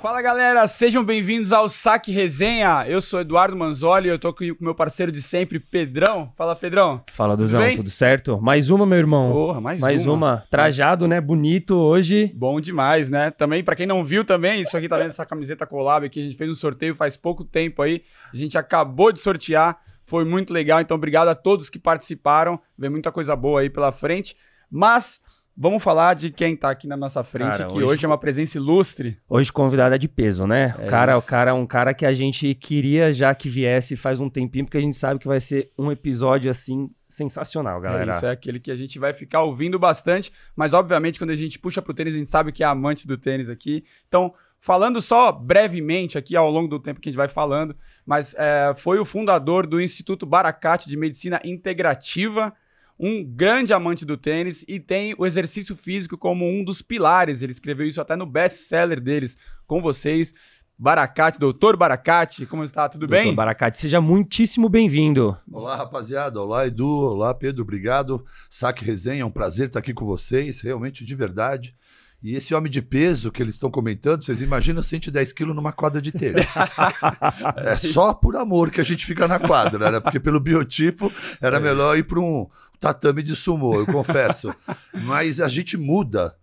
Fala galera, sejam bem-vindos ao Saque Resenha. Eu sou Eduardo Manzoli e eu tô com o meu parceiro de sempre, Pedrão. Fala, Pedrão. Fala, Duzão, tudo, tudo certo? Mais uma, meu irmão. Porra, mais, mais uma. uma. Trajado, né? Bonito hoje. Bom demais, né? Também, para quem não viu também, isso aqui tá vendo essa camiseta collab aqui, a gente fez um sorteio faz pouco tempo aí. A gente acabou de sortear, foi muito legal, então obrigado a todos que participaram. Vem muita coisa boa aí pela frente. Mas Vamos falar de quem tá aqui na nossa frente, cara, que hoje... hoje... é uma presença ilustre. Hoje convidada é de peso, né? É o cara, isso. o cara é um cara que a gente queria já que viesse faz um tempinho, porque a gente sabe que vai ser um episódio assim sensacional, é galera. É isso é aquele que a gente vai ficar ouvindo bastante, mas obviamente quando a gente puxa pro tênis, a gente sabe que é amante do tênis aqui. Então, falando só brevemente aqui ao longo do tempo que a gente vai falando, mas é, foi o fundador do Instituto Baracate de Medicina Integrativa um grande amante do tênis e tem o exercício físico como um dos pilares. Ele escreveu isso até no best-seller deles com vocês. Baracate, doutor Baracate, como está? Tudo doutor bem? Doutor Baracate, seja muitíssimo bem-vindo. Olá, rapaziada. Olá, Edu. Olá, Pedro. Obrigado. Saque Resenha, é um prazer estar aqui com vocês, realmente de verdade. E esse homem de peso que eles estão comentando, vocês imaginam 110 quilos numa quadra de tênis. é só por amor que a gente fica na quadra, né? Porque pelo biotipo era é. melhor ir para um, tatame de sumô, eu confesso. Mas a gente muda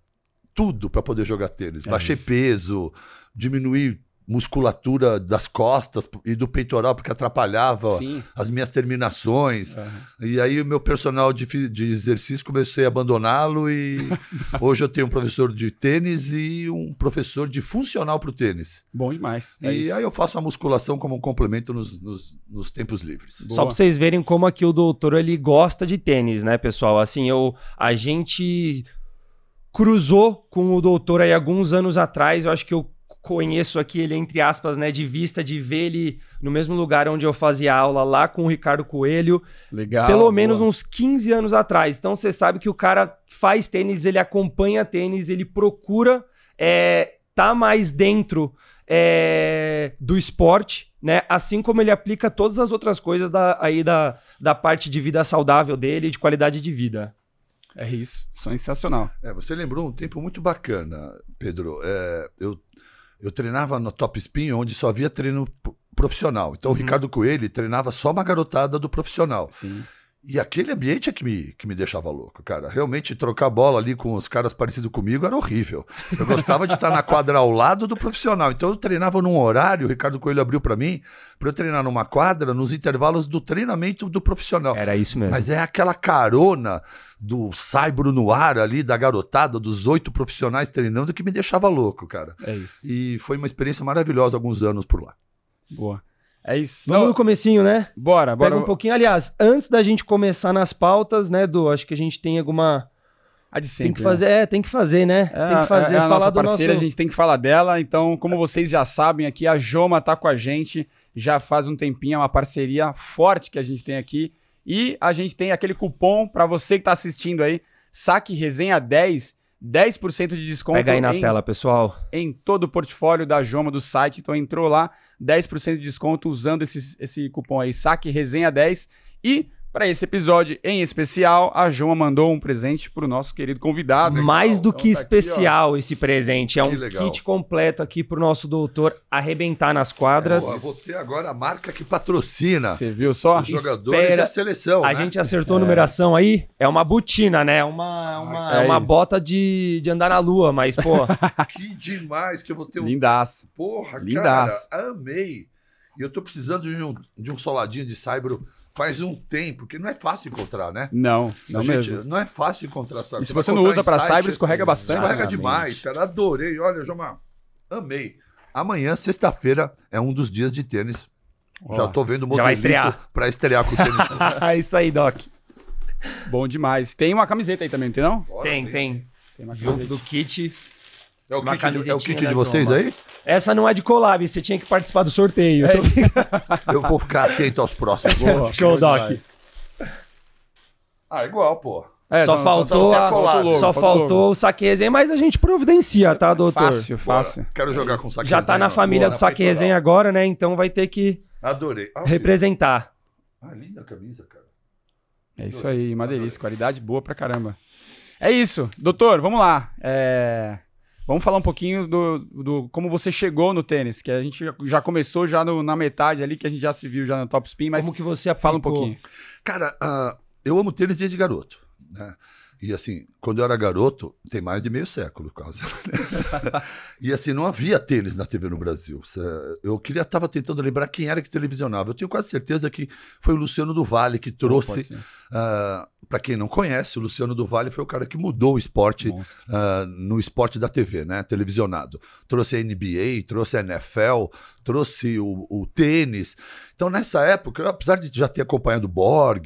tudo para poder jogar tênis. É Baixei isso. peso, diminuir musculatura das costas e do peitoral, porque atrapalhava Sim. as minhas terminações. Uhum. E aí o meu personal de, de exercício comecei a abandoná-lo e hoje eu tenho um professor de tênis e um professor de funcional para o tênis. Bom demais. É e isso. aí eu faço a musculação como um complemento nos, nos, nos tempos livres. Boa. Só para vocês verem como aqui o doutor ele gosta de tênis, né, pessoal? Assim, eu, a gente cruzou com o doutor aí alguns anos atrás, eu acho que eu conheço aqui ele, entre aspas, né, de vista, de ver ele no mesmo lugar onde eu fazia aula lá com o Ricardo Coelho. Legal. Pelo boa. menos uns 15 anos atrás. Então você sabe que o cara faz tênis, ele acompanha tênis, ele procura é, tá mais dentro é, do esporte, né? Assim como ele aplica todas as outras coisas da, aí da, da parte de vida saudável dele, de qualidade de vida. É isso, sensacional. É, você lembrou um tempo muito bacana, Pedro. É, eu eu treinava no Top Spin, onde só havia treino profissional. Então uhum. o Ricardo Coelho treinava só uma garotada do profissional. Sim. E aquele ambiente é que me, que me deixava louco, cara. Realmente, trocar bola ali com os caras parecidos comigo era horrível. Eu gostava de estar na quadra ao lado do profissional. Então, eu treinava num horário, o Ricardo Coelho abriu para mim, para eu treinar numa quadra nos intervalos do treinamento do profissional. Era isso mesmo. Mas é aquela carona do saibro no ar ali, da garotada, dos oito profissionais treinando, que me deixava louco, cara. É isso. E foi uma experiência maravilhosa alguns anos por lá. Boa. É isso. Vamos Não. no comecinho, né? Bora, bora. Pega um pouquinho. Aliás, antes da gente começar nas pautas, né, Du? Acho que a gente tem alguma. A de sempre, tem que né? fazer, né? é, tem que fazer, né? É, tem que é fazer, é a falar nossa parceira, nosso... a gente tem que falar dela. Então, como é. vocês já sabem aqui, a Joma tá com a gente já faz um tempinho, é uma parceria forte que a gente tem aqui. E a gente tem aquele cupom para você que tá assistindo aí, saque resenha 10 10% de desconto. Pega aí na em, tela, pessoal. Em todo o portfólio da Joma do site. Então entrou lá, 10% de desconto usando esse, esse cupom aí, saque resenha 10. E para esse episódio em especial, a João mandou um presente para o nosso querido convidado. Mais então, do que tá especial aqui, esse presente. É que um legal. kit completo aqui para o nosso doutor arrebentar nas quadras. É, você agora é a marca que patrocina. Você viu só? Os jogadores Espera. e a seleção. A né? gente acertou é. a numeração aí. É uma botina, né? Uma, ah, uma, é, é uma isso. bota de, de andar na lua, mas, pô. que demais que eu vou ter um. Lindaço. Porra, Lindaço. cara. Amei. E eu tô precisando de um, de um soladinho de saibro faz um tempo, que não é fácil encontrar, né? Não, não gente, mesmo. Não é fácil encontrar cyber. E se você, você não usa para cyber, escorrega bastante. Escorrega demais, cara. Adorei. Olha, Jomar, amei. Amanhã, sexta-feira, é um dos dias de tênis. Oh, já tô vendo o Motolito para estrear com o tênis. é isso aí, Doc. Bom demais. Tem uma camiseta aí também, não tem não? Bora, tem, tem. tem. tem Junto do kit. É o kit, de, é o kit de vocês aí? Essa não é de collab, você tinha que participar do sorteio. É. Eu vou ficar atento aos próximos. Boa, Show, Doc. Ah, igual, pô. É, só, faltou só, a, logo, só faltou o saquezinho, mas a gente providencia, tá, doutor? Fácil, fácil. Quero jogar é com o saquezinho. Já tá na família boa, do né, saquezinho agora, né? Então vai ter que Adorei. Ah, representar. Ah, linda camisa, cara. É isso aí, uma delícia. Qualidade boa pra caramba. É isso, doutor, vamos lá. É... Vamos falar um pouquinho do, do como você chegou no tênis, que a gente já começou já no, na metade ali, que a gente já se viu já no Top Spin, mas como que você aplicou? fala um pouquinho. Cara, uh, eu amo tênis desde garoto, né? E assim, quando eu era garoto, tem mais de meio século quase. Né? e assim, não havia tênis na TV no Brasil. Eu queria estava tentando lembrar quem era que televisionava. Eu tenho quase certeza que foi o Luciano do Vale que trouxe. Uh, ah, Para quem não conhece, o Luciano do Vale foi o cara que mudou o esporte uh, no esporte da TV, né? Televisionado. Trouxe a NBA, trouxe a NFL, trouxe o, o tênis. Então, nessa época, apesar de já ter acompanhado Borg,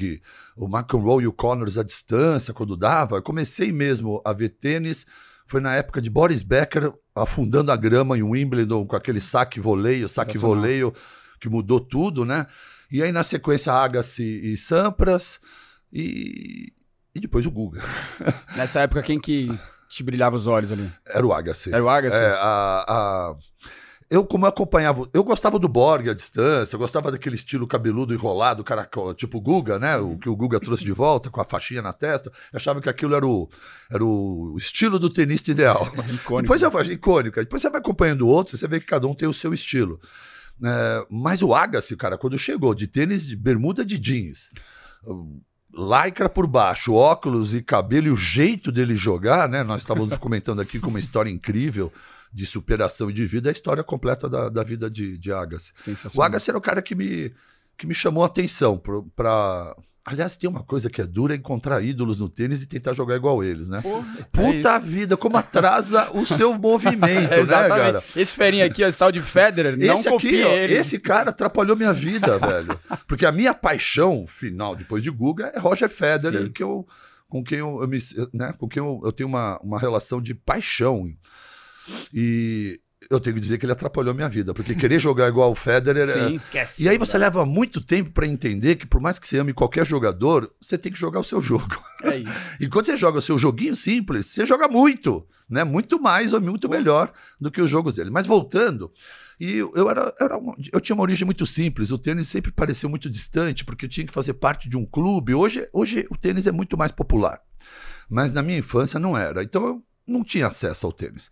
o McEnroe e o Connors à distância, quando dava. Eu comecei mesmo a ver tênis, foi na época de Boris Becker afundando a grama em Wimbledon com aquele saque voleio, saque voleio que mudou tudo, né? E aí na sequência Agassi e Sampras e, e depois o Guga. Nessa época quem que te brilhava os olhos ali? Era o Agassi. Era o Agassi. É, a, a eu, como eu acompanhava, eu gostava do Borg à distância, eu gostava daquele estilo cabeludo enrolado, caracol, tipo Guga, né? O uhum. que o Guga trouxe de volta com a faixinha na testa. Eu achava que aquilo era o, era o estilo do tenista ideal. Icônico. Depois eu é icônica. Depois você vai acompanhando outros, você vê que cada um tem o seu estilo. É, mas o Agassi, cara, quando chegou de tênis de bermuda de jeans, lycra por baixo, óculos e cabelo e o jeito dele jogar, né? Nós estávamos comentando aqui com uma história incrível de superação e de vida, é a história completa da, da vida de, de Agassi. O Agassi era o cara que me, que me chamou a atenção para. Aliás, tem uma coisa que é dura, é encontrar ídolos no tênis e tentar jogar igual eles, né? Puta é vida, como atrasa o seu movimento, né, cara? Esse ferinho aqui, esse tal de Federer, esse não copia ele. Esse cara atrapalhou minha vida, velho. Porque a minha paixão final, depois de Guga, é Roger Federer, que eu, com quem eu, eu me, né, com quem eu, eu tenho uma, uma relação de paixão. E eu tenho que dizer que ele atrapalhou minha vida, porque querer jogar igual o Federer. É Sim, é... esquece. E aí você leva muito tempo para entender que, por mais que você ame qualquer jogador, você tem que jogar o seu jogo. É isso. e quando você joga o seu joguinho simples, você joga muito, né? Muito mais ou muito melhor do que os jogos dele. Mas voltando. E eu, era, era eu tinha uma origem muito simples. O tênis sempre pareceu muito distante, porque eu tinha que fazer parte de um clube. Hoje, hoje o tênis é muito mais popular. Mas na minha infância não era. Então eu não tinha acesso ao tênis.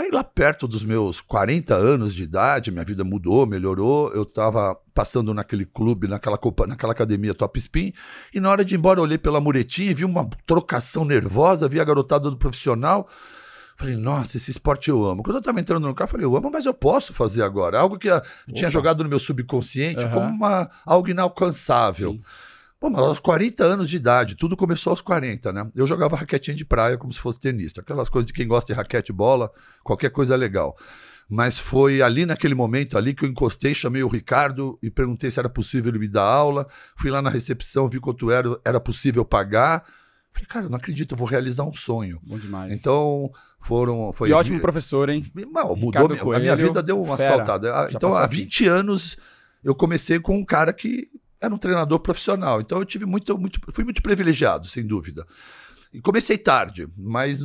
Aí lá perto dos meus 40 anos de idade, minha vida mudou, melhorou. Eu estava passando naquele clube, naquela, copa, naquela academia Top Spin, e na hora de ir embora eu olhei pela muretinha e vi uma trocação nervosa, vi a garotada do profissional. Falei, nossa, esse esporte eu amo. Quando eu estava entrando no carro, falei, eu amo, mas eu posso fazer agora. Algo que eu tinha jogado no meu subconsciente uhum. como uma, algo inalcançável. Sim. Pô, mas aos 40 anos de idade, tudo começou aos 40, né? Eu jogava raquetinha de praia como se fosse tenista. Aquelas coisas de quem gosta de raquete bola, qualquer coisa é legal. Mas foi ali naquele momento ali que eu encostei, chamei o Ricardo e perguntei se era possível ele me dar aula. Fui lá na recepção, vi quanto era, era possível pagar. Falei, cara, não acredito, eu vou realizar um sonho. Bom demais. Então, foram. Foi, e ótimo professor, hein? Mal, mudou. Coelho, a minha vida deu uma fera, saltada. Ah, então, há 20 aqui. anos eu comecei com um cara que era um treinador profissional. Então eu tive muito, muito fui muito privilegiado, sem dúvida. E comecei tarde, mas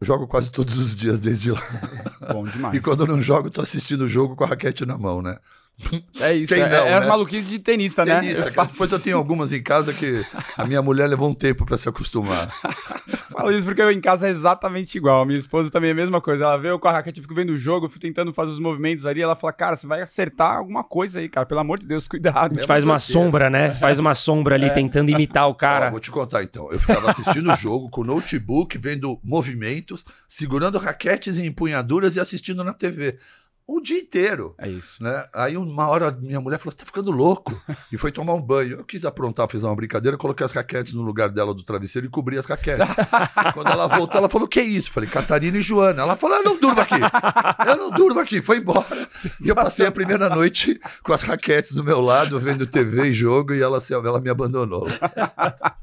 jogo quase todos os dias desde lá. Bom demais. e quando não jogo, estou assistindo o jogo com a raquete na mão, né? É isso, Quem é, não, é né? as maluquices de tenista, né? tenista né? faço... Depois eu tenho algumas em casa que a minha mulher levou um tempo para se acostumar. Falo isso porque eu em casa é exatamente igual. minha esposa também é a mesma coisa. Ela veio com a raquete, eu fico vendo o jogo, eu fico tentando fazer os movimentos ali. Ela fala, cara, você vai acertar alguma coisa aí, cara. Pelo amor de Deus, cuidado. A gente faz uma sombra, né? Faz uma sombra ali, é. tentando imitar o cara. Ó, vou te contar então. Eu ficava assistindo o jogo com notebook, vendo movimentos, segurando raquetes e empunhaduras e assistindo na TV o dia inteiro. É isso. Né? Aí uma hora minha mulher falou: você tá ficando louco? e foi tomar um banho. Eu quis aprontar, fiz uma brincadeira, coloquei as raquetes no lugar dela do travesseiro e cobri as raquetes. Quando ela voltou, ela falou: o que é isso? falei, Catarina e Joana. Ela falou: eu não durmo aqui. Eu não durmo aqui, foi embora. E eu passei a primeira noite com as raquetes do meu lado, vendo TV e jogo, e ela, assim, ela me abandonou.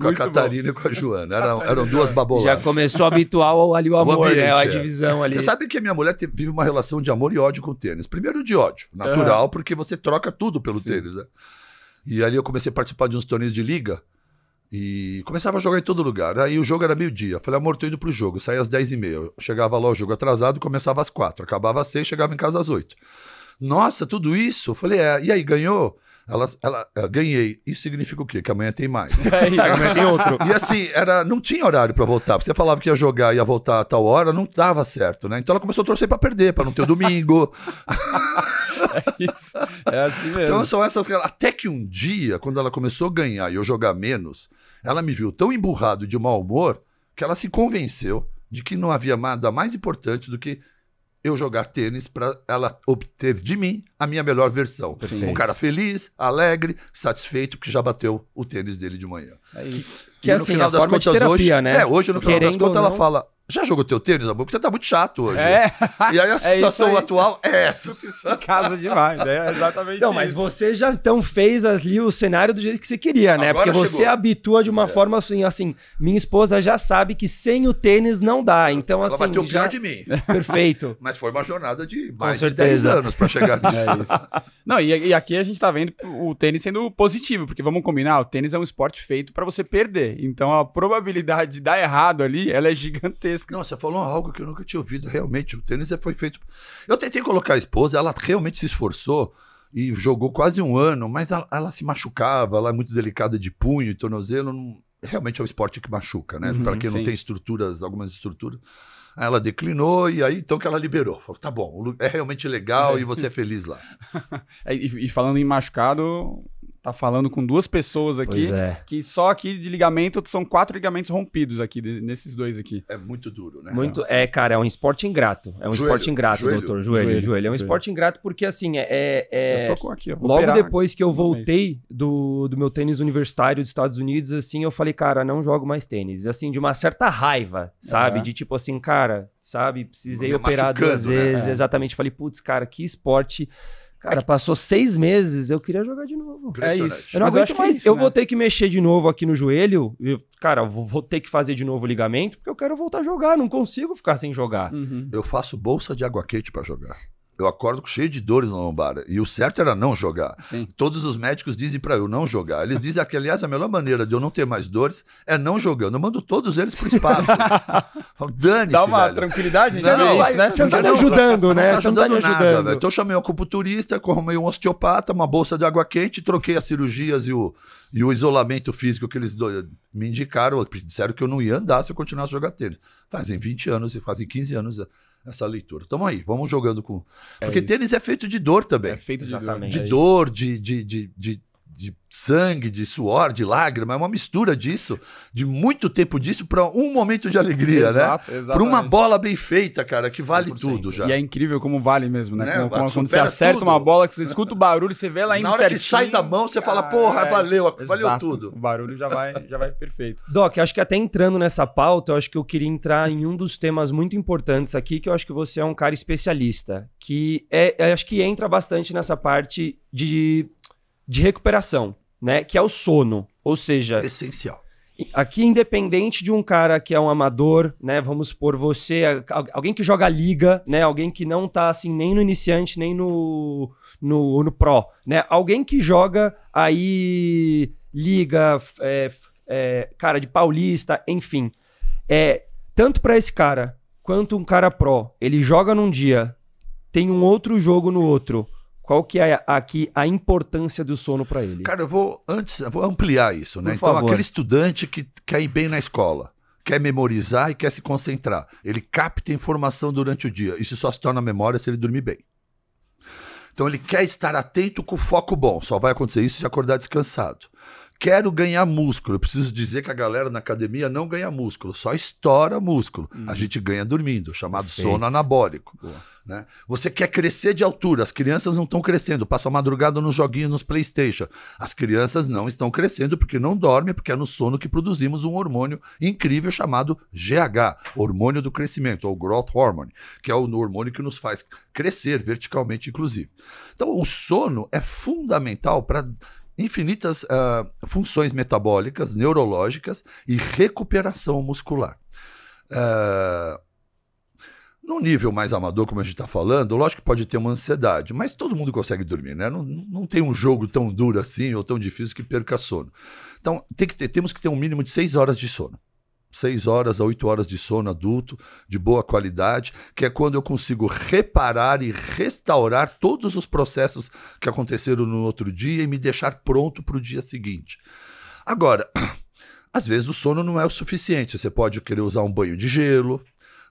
com a Catarina bom. e com a Joana. Eram, eram duas babolas. Já começou habitual ali o amor, o ambiente, né? A divisão ali. Você sabe que a minha mulher vive uma relação de amor e ódio com o tênis. Primeiro de ódio, é. natural, uhum. porque você troca tudo pelo Sim. tênis, né? E ali eu comecei a participar de uns torneios de liga. E começava a jogar em todo lugar. Aí o jogo era meio-dia. Falei, amor, tô indo pro jogo. saía às 10 e meia. chegava lá o jogo atrasado, começava às 4. Acabava às 6, chegava em casa às 8. Nossa, tudo isso? Eu falei, é. E aí, ganhou? Ela, ela, ganhei. Isso significa o quê? Que amanhã tem mais. É amanhã tem outro. E assim, era, não tinha horário para voltar. Você falava que ia jogar e ia voltar a tal hora, não dava certo, né? Então ela começou a torcer para perder, para não ter o domingo. é isso. É assim mesmo. Então são essas. Até que um dia, quando ela começou a ganhar e eu jogar menos, ela me viu tão emburrado de mau humor que ela se convenceu de que não havia nada mais importante do que eu jogar tênis para ela obter de mim a minha melhor versão. Perfeito. Um cara feliz, alegre, satisfeito, porque já bateu o tênis dele de manhã. É isso. Que, que, assim, no final das contas terapia, hoje, né? é, hoje no final das contas ela fala, já jogou teu tênis, amor? Porque você tá muito chato hoje. É. E aí a é situação é atual é essa. Casa demais, né? É exatamente. Então, isso. mas você já então fez ali o cenário do jeito que você queria, né? Agora Porque chegou. você habitua de uma é. forma assim, assim, minha esposa já sabe que sem o tênis não dá. Então, Ela assim. Ela bateu já... pior de mim. Perfeito. mas foi uma jornada de mais de 10 anos para chegar é nisso. É isso. Não, e, e, aqui a gente tá vendo o tênis sendo positivo, porque vamos combinar, o tênis é um esporte feito para você perder. Então a probabilidade de dar errado ali, ela é gigantesca vez que. Não, você falou algo que eu nunca tinha ouvido. Realmente, o tênis foi feito. Eu tentei colocar a esposa, ela realmente se esforçou e jogou quase um ano, mas ela, ela se machucava, ela é muito delicada de punho e tornozelo. Não... Realmente é um esporte que machuca, né? Uhum, Para quem sim. não tem estruturas, algumas estruturas. Aí ela declinou e aí então que ela liberou. Falou, tá bom, é realmente legal é. e você é feliz lá. É, e, e falando em machucado, tá falando com duas pessoas aqui, é. que só aqui de ligamento são quatro ligamentos rompidos aqui, de, nesses dois aqui. É muito duro, né? Muito, é, cara, é um esporte ingrato. É um joelho, esporte ingrato, joelho, doutor. Joelho, joelho, joelho. É um joelho. esporte ingrato porque, assim, é. é, é eu tô com aqui, eu Logo depois que eu voltei do, do meu tênis universitário dos Estados Unidos, assim, eu falei, cara, não jogo mais tênis. Assim, de uma certa raiva, sabe? É. De tipo assim, cara, sabe? Precisei operar duas né? vezes, é. exatamente. Falei, putz, cara, que esporte Cara, é passou seis meses, eu queria jogar de novo. É isso. Eu não aguento é mais. isso, eu né? vou ter que mexer de novo aqui no joelho. cara, vou, vou, ter que fazer de novo o ligamento, porque eu quero voltar a jogar. Não consigo ficar sem jogar. Uhum. Eu faço bolsa de água quente para jogar eu acordo cheio de dores na lombar. E o certo era não jogar. Sim. Todos os médicos dizem para eu não jogar. Eles dizem que, aliás, a melhor maneira de eu não ter mais dores é não jogando. Eu mando todos eles pro espaço. Dane-se. Dá uma velho. tranquilidade, não, não, né, isso, né? Você não tá me ajudando, né? Tá não tá ajudando, não tá nada, ajudando. Então eu chamei um acupunturista, arrumei um osteopata, uma bolsa de água quente, troquei as cirurgias e o, e o isolamento físico que eles me indicaram. Disseram que eu não ia andar se eu continuasse a jogar tênis. Fazem 20 anos, e fazem 15 anos essa leitura. Tamo aí, vamos jogando com. É Porque é tênis é feito de dor também. É feito de dor. De dor, de, de, de, de de sangue, de suor, de lágrima, é uma mistura disso, de muito tempo disso, para um momento de alegria, Exato, né? Para uma bola bem feita, cara, que vale 100%. tudo já. E é incrível como vale mesmo, né? né? quando você acerta tudo. uma bola, que você escuta o barulho, você vê ela indo Na hora certinho, que sai da mão, você fala, porra, é, valeu, exato, valeu tudo. O barulho já vai, já vai perfeito. Doc, acho que até entrando nessa pauta, eu acho que eu queria entrar em um dos temas muito importantes aqui, que eu acho que você é um cara especialista, que é, acho que entra bastante nessa parte de de recuperação, né? Que é o sono. Ou seja. Essencial. Aqui, independente de um cara que é um amador, né? Vamos por você, alguém que joga liga, né? Alguém que não tá assim nem no iniciante, nem no, no, no pro, né? Alguém que joga aí liga, é, é, cara de paulista, enfim. É, tanto para esse cara quanto um cara pro, ele joga num dia, tem um outro jogo no outro qual que é aqui a importância do sono para ele? Cara, eu vou antes, eu vou ampliar isso, né? Por então, favor. aquele estudante que quer ir bem na escola, quer memorizar e quer se concentrar, ele capta informação durante o dia. Isso só se torna memória se ele dormir bem. Então ele quer estar atento com foco bom. Só vai acontecer isso se acordar descansado quero ganhar músculo. Eu preciso dizer que a galera na academia não ganha músculo, só estoura músculo. Hum. A uhum. gente ganha dormindo, chamado Perfeito. sono anabólico. Né? Você quer crescer de altura, as crianças não estão crescendo. Passa a madrugada nos joguinhos, nos Playstation. As crianças não estão crescendo porque não dormem, porque é no sono que produzimos um hormônio incrível chamado GH, hormônio do crescimento, ou growth hormone, que é o hormônio que nos faz crescer verticalmente, inclusive. Então, o sono é fundamental para infinitas uh, funções metabólicas, neurológicas e recuperação muscular. Uh, ah, no nível mais amador, como a gente está falando, lógico que pode ter uma ansiedade, mas todo mundo consegue dormir, né? Não, não tem um jogo tão duro assim ou tão difícil que perca sono. Então, tem que ter, temos que ter um mínimo de seis horas de sono seis horas a oito horas de sono adulto, de boa qualidade, que é quando eu consigo reparar e restaurar todos os processos que aconteceram no outro dia e me deixar pronto para o dia seguinte. Agora, às vezes o sono não é o suficiente. Você pode querer usar um banho de gelo,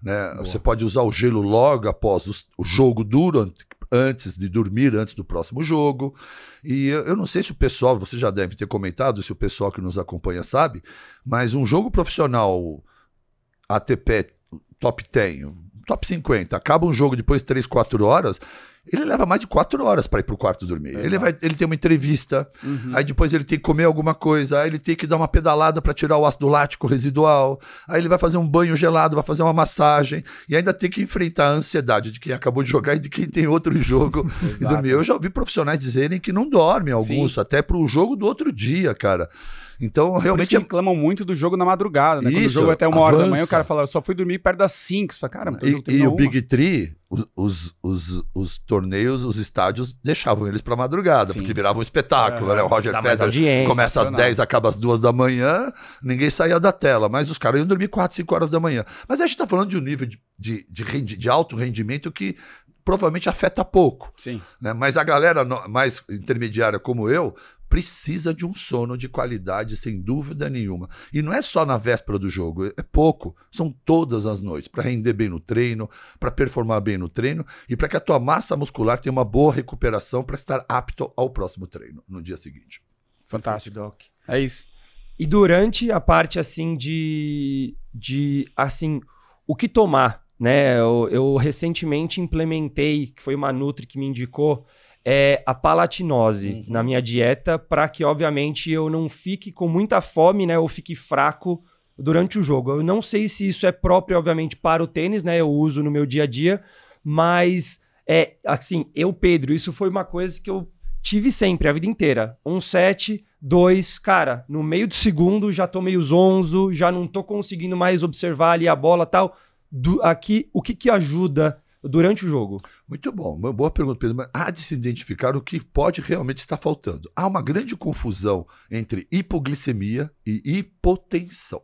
né? Você pode usar o gelo logo após o jogo duro antes de dormir, antes do próximo jogo. E eu, não sei se o pessoal, você já deve ter comentado, se o pessoal que nos acompanha sabe, mas um jogo profissional ATP top 10, top 50, acaba um jogo depois de 3, 4 horas, ele leva mais de quatro horas para ir pro quarto dormir. É, ele, vai, ele tem uma entrevista, uhum. aí depois ele tem que comer alguma coisa, aí ele tem que dar uma pedalada para tirar o ácido lático residual, aí ele vai fazer um banho gelado, vai fazer uma massagem, e ainda tem que enfrentar a ansiedade de quem acabou de jogar e de quem tem outro jogo e dormir. Eu já ouvi profissionais dizerem que não dormem alguns, Sim. até pro jogo do outro dia, cara. Então, realmente. Por é reclamam muito do jogo na madrugada, né? Isso, Quando o jogo é até uma avança. hora da manhã, o cara fala, só fui dormir perto das 5. Você fala, cara, E, e o Big Tree, os, os, os, os, torneios, os estádios deixavam eles pra madrugada, Sim. porque virava um espetáculo. É, né? O é, Roger Federer começa às 10, acaba às 2 da manhã, ninguém saía da tela, mas os caras iam dormir 4, 5 horas da manhã. Mas a gente tá falando de um nível de, de, de, de alto rendimento que provavelmente afeta pouco. Sim. Né? Mas a galera mais intermediária como eu precisa de um sono de qualidade, sem dúvida nenhuma. E não é só na véspera do jogo, é pouco, são todas as noites, para render bem no treino, para performar bem no treino e para que a tua massa muscular tenha uma boa recuperação para estar apto ao próximo treino no dia seguinte. Fantástico, Doc. É isso. E durante a parte assim de de assim, o que tomar, né? Eu, eu recentemente implementei, que foi uma Nutri que me indicou, é, a palatinose uhum. na minha dieta, para que, obviamente, eu não fique com muita fome, né? Ou fique fraco durante o jogo. Eu não sei se isso é próprio, obviamente, para o tênis, né? Eu uso no meu dia a dia, mas é assim, eu, Pedro, isso foi uma coisa que eu tive sempre, a vida inteira. Um set, dois, cara, no meio do segundo já tô meio zonzo, já não tô conseguindo mais observar ali a bola tal. Do, aqui, o que que ajuda durante o jogo? Muito bom, uma boa pergunta, Pedro. Mas há de se identificar o que pode realmente estar faltando. Há uma grande confusão entre hipoglicemia e hipotensão.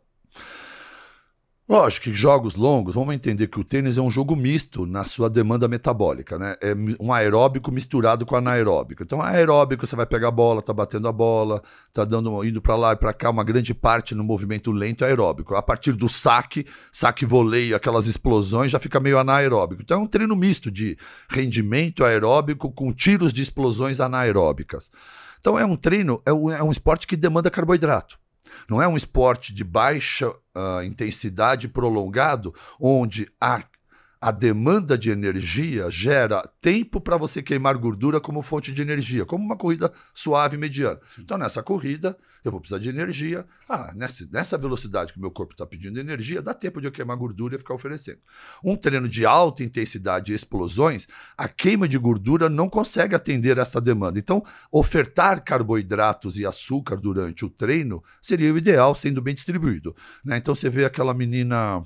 Lógico que jogos longos, vamos entender que o tênis é um jogo misto na sua demanda metabólica, né? É um aeróbico misturado com anaeróbico. Então, aeróbico, você vai pegar a bola, tá batendo a bola, tá dando, indo para lá e para cá, uma grande parte no movimento lento é aeróbico. A partir do saque, saque voleio, aquelas explosões, já fica meio anaeróbico. Então, é um treino misto de rendimento aeróbico com tiros de explosões anaeróbicas. Então, é um treino, é um, é um esporte que demanda carboidrato não é um esporte de baixa uh, intensidade prolongado, onde a a demanda de energia gera tempo para você queimar gordura como fonte de energia, como uma corrida suave mediana. Sim. Então, nessa corrida, eu vou precisar de energia. Ah, nessa, nessa velocidade que o meu corpo está pedindo energia, dá tempo de eu queimar gordura e ficar oferecendo. Um treino de alta intensidade e explosões, a queima de gordura não consegue atender essa demanda. Então, ofertar carboidratos e açúcar durante o treino seria o ideal, sendo bem distribuído. Né? Então, você vê aquela menina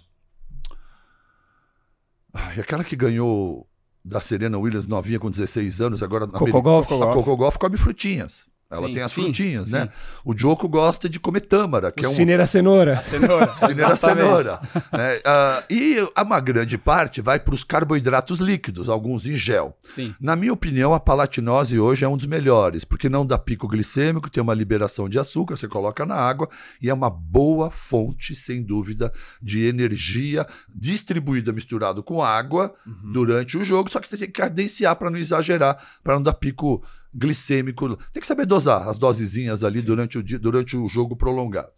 Ai, aquela que ganhou da Serena Williams novinha com 16 anos, agora na Coco Golf, Coco Golf come frutinhas. Ela sim, tem as sim, frutinhas, sim. né? O Joko gosta de comer tâmara, que é o é um. Cineira cenoura. A cenoura. cineira cenoura. Uh, e uma grande parte vai para os carboidratos líquidos, alguns em gel. Sim. Na minha opinião, a palatinose hoje é um dos melhores, porque não dá pico glicêmico, tem uma liberação de açúcar, você coloca na água e é uma boa fonte, sem dúvida, de energia distribuída misturado com água uhum. durante o jogo, só que você tem que cadenciar para não exagerar, para não dar pico glicêmico. Tem que saber dosar as dosezinhas ali durante o, dia, durante o jogo prolongado.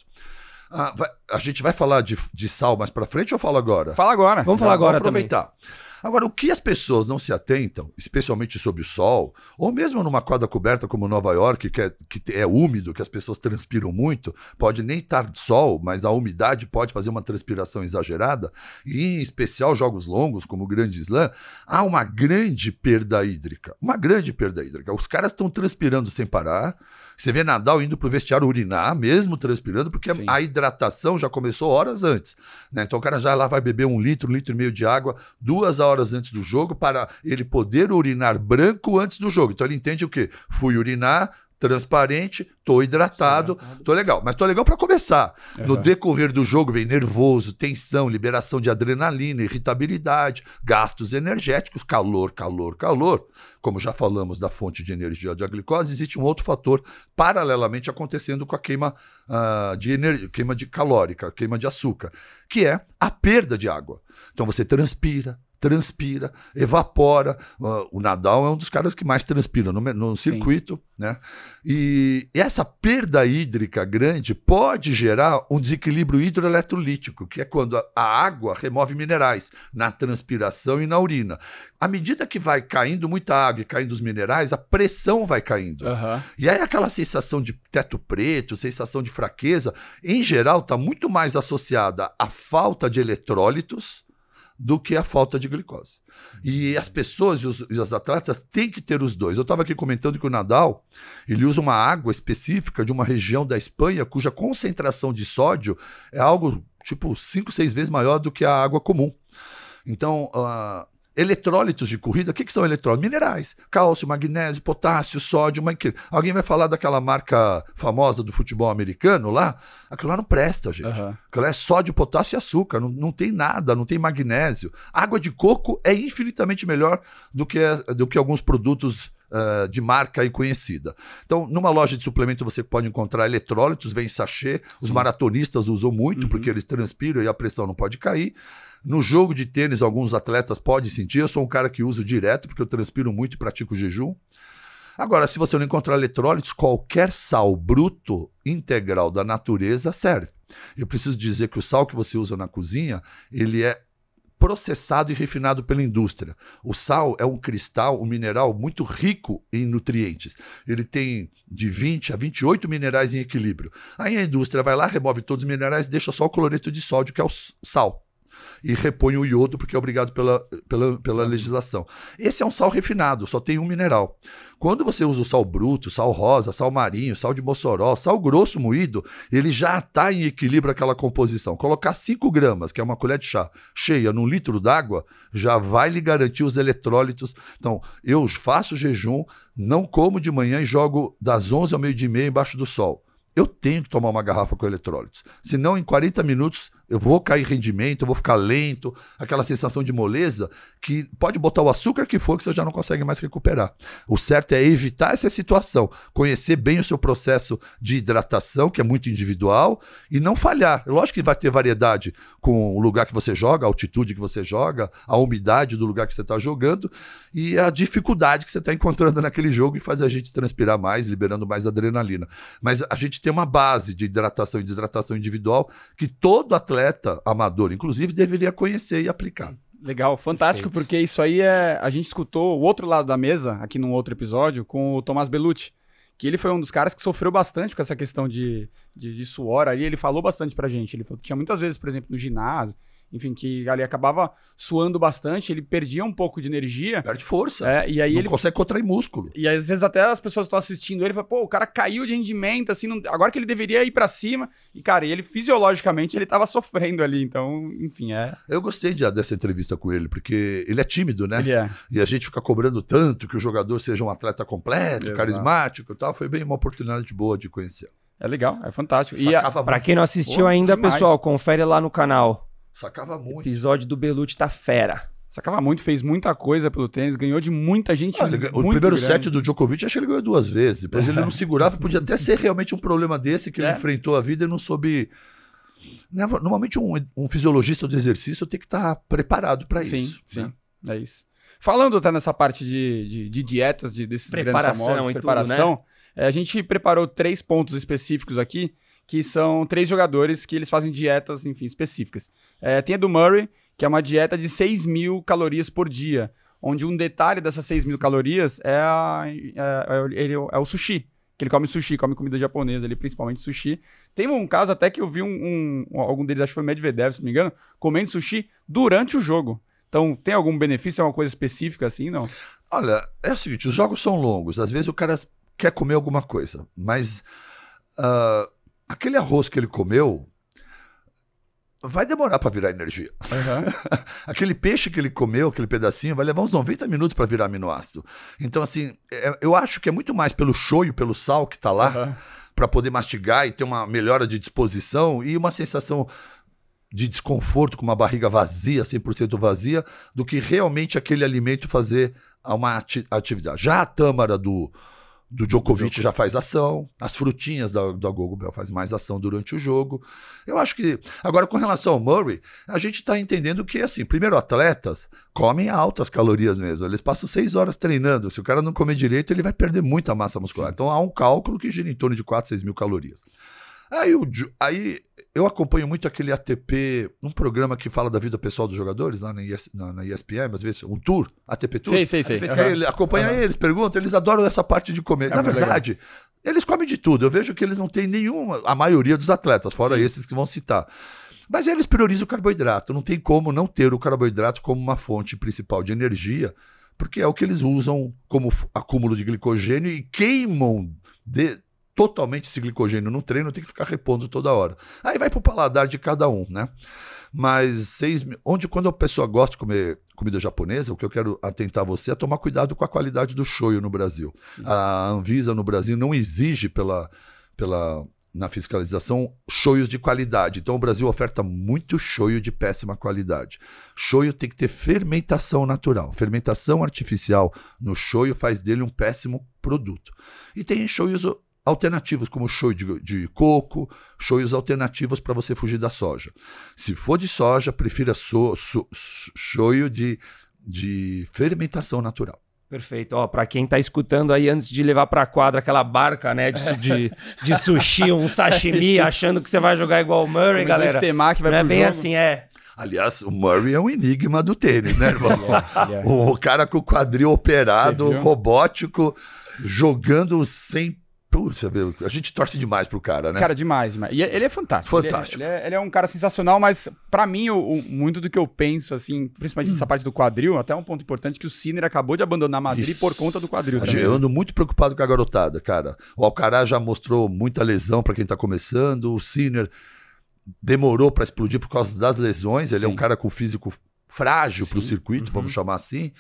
Ah, vai, a gente vai falar de, de sal mais para frente ou fala agora? Fala agora. Vamos falar agora vamos aproveitar. Também. Agora, o que as pessoas não se atentam, especialmente sob o sol, ou mesmo numa quadra coberta como Nova York, que é, que é úmido, que as pessoas transpiram muito, pode nem estar sol, mas a umidade pode fazer uma transpiração exagerada, e em especial jogos longos, como o Grande Slam, há uma grande perda hídrica. Uma grande perda hídrica. Os caras estão transpirando sem parar. Você vê Nadal indo pro vestiário urinar, mesmo transpirando, porque Sim. a hidratação já começou horas antes. Né? Então o cara já lá vai beber um litro, um litro e meio de água, duas horas horas antes do jogo para ele poder urinar branco antes do jogo. Então ele entende o quê? Fui urinar, transparente, tô hidratado, tô legal. Mas tô legal para começar. Uhum. No decorrer do jogo vem nervoso, tensão, liberação de adrenalina, irritabilidade, gastos energéticos, calor, calor, calor. Como já falamos da fonte de energia da glicose, existe um outro fator paralelamente acontecendo com a queima uh, de energia, queima de calórica, queima de açúcar, que é a perda de água. Então você transpira, transpira, evapora. Ah, o Nadal é um dos caras que mais transpira no, no circuito, Sim. né? E essa perda hídrica grande pode gerar um desequilíbrio hidroeletrolítico, que é quando a água remove minerais na transpiração e na urina. À medida que vai caindo muita água e caindo os minerais, a pressão vai caindo. Uhum. E aí aquela sensação de teto preto, sensação de fraqueza, em geral, está muito mais associada à falta de eletrólitos do que a falta de glicose. E as pessoas e os, e os atletas têm que ter os dois. Eu estava aqui comentando que o Nadal ele usa uma água específica de uma região da Espanha cuja concentração de sódio é algo tipo 5, 6 vezes maior do que a água comum. Então, ah, Eletrólitos de corrida, o que, que são eletrólitos? Minerais, cálcio, magnésio, potássio, sódio. Uma... Alguém vai falar daquela marca famosa do futebol americano lá? Aquilo lá não presta, gente. Uhum. Aquilo é sódio, potássio e açúcar. Não, não tem nada, não tem magnésio. Água de coco é infinitamente melhor do que, do que alguns produtos uh, de marca e conhecida. Então, numa loja de suplemento você pode encontrar eletrólitos, vem sachê. Os Sim. maratonistas usam muito uhum. porque eles transpiram e a pressão não pode cair. No jogo de tênis, alguns atletas podem sentir. Eu sou um cara que uso direto porque eu transpiro muito e pratico jejum. Agora, se você não encontrar eletrólitos, qualquer sal bruto integral da natureza serve. Eu preciso dizer que o sal que você usa na cozinha, ele é processado e refinado pela indústria. O sal é um cristal, um mineral muito rico em nutrientes. Ele tem de 20 a 28 minerais em equilíbrio. Aí a indústria vai lá, remove todos os minerais, deixa só o cloreto de sódio, que é o sal e repõe o iodo, porque é obrigado pela, pela, pela legislação. Esse é um sal refinado, só tem um mineral. Quando você usa o sal bruto, sal rosa, sal marinho, sal de Mossoró, sal grosso moído, ele já está em equilíbrio aquela composição. Colocar 5 gramas, que é uma colher de chá cheia, num litro d'água, já vai lhe garantir os eletrólitos. Então, eu faço jejum, não como de manhã e jogo das 11 ao meio-dia e meia embaixo do sol. Eu tenho que tomar uma garrafa com eletrólitos. Senão, em 40 minutos, eu vou cair rendimento, eu vou ficar lento, aquela sensação de moleza que pode botar o açúcar que for que você já não consegue mais recuperar. O certo é evitar essa situação, conhecer bem o seu processo de hidratação, que é muito individual, e não falhar. Lógico que vai ter variedade com o lugar que você joga, a altitude que você joga, a umidade do lugar que você está jogando e a dificuldade que você está encontrando naquele jogo e faz a gente transpirar mais, liberando mais adrenalina. Mas a gente tem uma base de hidratação e desidratação individual que todo atleta atleta amador, inclusive, deveria conhecer e aplicar. Legal, fantástico, Perfeito. porque isso aí é. A gente escutou o outro lado da mesa, aqui num outro episódio, com o Tomás Bellucci, que ele foi um dos caras que sofreu bastante com essa questão de, de, de suor ali. Ele falou bastante pra gente. Ele falou que tinha muitas vezes, por exemplo, no ginásio, enfim, que ali acabava suando bastante, ele perdia um pouco de energia. Perde força. É, e aí não ele consegue contrair músculo. E às vezes até as pessoas estão assistindo ele e falam, pô, o cara caiu de rendimento, assim, não... agora que ele deveria ir para cima. E, cara, ele fisiologicamente ele tava sofrendo ali, então, enfim, é. Eu gostei de, dessa entrevista com ele, porque ele é tímido, né? Ele é. E a gente fica cobrando tanto que o jogador seja um atleta completo, Exato. carismático e tal. Foi bem uma oportunidade boa de conhecer. É legal, é fantástico. Sacava e para quem não assistiu Pô, ainda, demais. pessoal, confere lá no canal Sacava muito. Episódio do Belucci tá fera. Sacava muito, fez muita coisa pelo tênis, ganhou de muita gente. Ah, o primeiro grande. set do Djokovic, acho que ele ganhou duas vezes. Depois ele não segurava, podia até ser realmente um problema desse que é. ele enfrentou a vida e não soube. Né, normalmente, um, um fisiologista de exercício tem que estar tá preparado para isso. Sim, sim. Né? É isso. Falando até tá, nessa parte de, de, de dietas, de, desses preparação grandes famosos, preparação, tudo, né? É, a gente preparou três pontos específicos aqui que são três jogadores que eles fazem dietas, enfim, específicas. É, tem a do Murray, que é uma dieta de 6 mil calorias por dia, onde um detalhe dessas 6 mil calorias é, a, é, é, é o sushi que ele come sushi, come comida japonesa ali, principalmente sushi. Tem um caso até que eu vi um, um, algum deles, acho que foi Medvedev, se não me engano, comendo sushi durante o jogo. Então, tem algum benefício, alguma é coisa específica assim, não? Olha, é o seguinte, os jogos são longos. Às vezes o cara quer comer alguma coisa, mas uh, Aquele arroz que ele comeu vai demorar para virar energia. Uhum. aquele peixe que ele comeu, aquele pedacinho, vai levar uns 90 minutos para virar aminoácido. Então, assim, é, eu acho que é muito mais pelo shoyu, pelo sal que está lá, uhum. para poder mastigar e ter uma melhora de disposição e uma sensação de desconforto com uma barriga vazia, 100% vazia, do que realmente aquele alimento fazer uma ati atividade. Já a tâmara do, do Djokovic já faz ação, as frutinhas da, da Gogo Bell fazem mais ação durante o jogo. Eu acho que. Agora, com relação ao Murray, a gente está entendendo que, assim, primeiro, atletas comem altas calorias mesmo. Eles passam seis horas treinando. Se o cara não comer direito, ele vai perder muita massa muscular. Sim. Então há um cálculo que gira em torno de 4, 6 mil calorias. Aí, o, aí eu acompanho muito aquele ATP, um programa que fala da vida pessoal dos jogadores lá na, IS, na, na ESPN, às vezes, um tour, ATP Tour. Sim, sim, sim. uhum. ele, acompanha uhum. eles, pergunta, eles adoram essa parte de comer. É na verdade, legal. eles comem de tudo. Eu vejo que eles não têm nenhuma, a maioria dos atletas, fora sim. esses que vão citar. Mas eles priorizam o carboidrato. Não tem como não ter o carboidrato como uma fonte principal de energia, porque é o que eles usam como acúmulo de glicogênio e queimam de, totalmente esse glicogênio no treino, tem que ficar repondo toda hora. Aí vai pro paladar de cada um, né? Mas seis, onde quando a pessoa gosta de comer comida japonesa, o que eu quero atentar você é tomar cuidado com a qualidade do shoyu no Brasil. Sim. A Anvisa no Brasil não exige pela, pela na fiscalização shoyus de qualidade. Então o Brasil oferta muito shoyu de péssima qualidade. Shoyu tem que ter fermentação natural. Fermentação artificial no shoyu faz dele um péssimo produto. E tem shoyus alternativos, como show de, de coco, shows alternativos para você fugir da soja. Se for de soja, prefira so, so, de, de fermentação natural. Perfeito. Ó, para quem está escutando aí, antes de levar para a quadra aquela barca, né, de, de, de sushi, um sashimi, achando que você vai jogar igual o Murray, galera. vai Não é bem jogo. assim, é. Aliás, o Murray é um enigma do tênis, né, irmão? yeah. o cara com o quadril operado, robótico, jogando sem Putz, a gente torce demais pro cara, né? Cara, demais, E é, ele é fantástico. Fantástico. Ele é, ele é, ele é um cara sensacional, mas para mim, o, muito do que eu penso, assim, principalmente nessa hum. parte do quadril, até um ponto importante, que o Sinner acabou de abandonar Madrid Isso. por conta do quadril. também. Eu ando muito preocupado com a garotada, cara. O Alcaraz já mostrou muita lesão para quem tá começando, o Sinner demorou para explodir por causa das lesões, ele Sim. é um cara com físico frágil Sim. pro circuito, uhum. vamos chamar assim.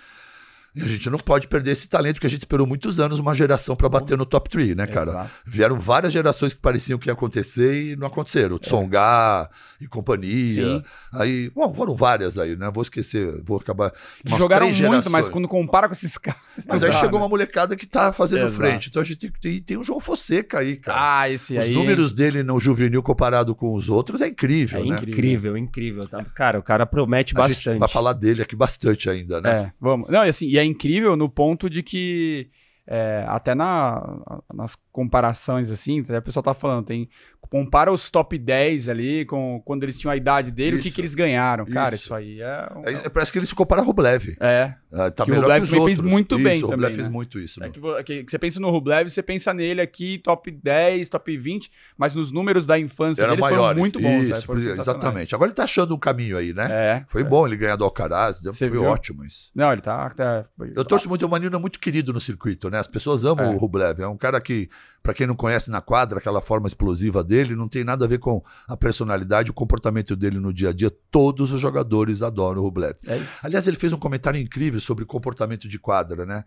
E a gente não pode perder esse talento, porque a gente esperou muitos anos uma geração para bater no top 3, né, cara? Exato. Vieram várias gerações que pareciam que ia acontecer e não aconteceram. É. Tsonga e companhia. Sim. Aí, bom, foram várias aí, né? Vou esquecer, vou acabar. Jogaram muito, gerações. mas quando compara com esses caras. Mas aí dá, chegou né? uma molecada que tá fazendo Exato. frente. Então a gente tem, tem, o João Fosseca aí, cara. Ah, esse os aí. Os números dele no juvenil comparado com os outros é incrível, é né? Incrível, incrível. Tá? Cara, o cara promete a bastante. vai falar dele aqui bastante ainda, né? É, vamos. Não, e assim, e é incrível no ponto de que é, até na, nas comparações, assim, a pessoa tá falando, tem. Compara os top 10 ali com quando eles tinham a idade dele, isso, o que, que eles ganharam. Cara, isso, aí é, um, é, Parece que eles se comparam a Roblev. É. Ah, tá que melhor o Rublev que os fez muito isso, bem também. O Rublev fez né? muito isso. É que, que, é que, você pensa no Rublev, você pensa nele aqui, top 10, top 20, mas nos números da infância Era dele maiores. foram muito bons. Né? Isso, né? exatamente. Agora ele tá achando um caminho aí, né? É, foi é. bom ele ganhar do Alcaraz, foi viu? ótimo isso. Não, ele tá... tá... Eu torço muito, o Manino é muito querido no circuito, né? As pessoas amam é. o Rublev, é um cara que, para quem não conhece na quadra, aquela forma explosiva dele, não tem nada a ver com a personalidade, o comportamento dele no dia a dia. Todos os jogadores adoram o Rublev. É Aliás, ele fez um comentário incrível sobre comportamento de quadra, né?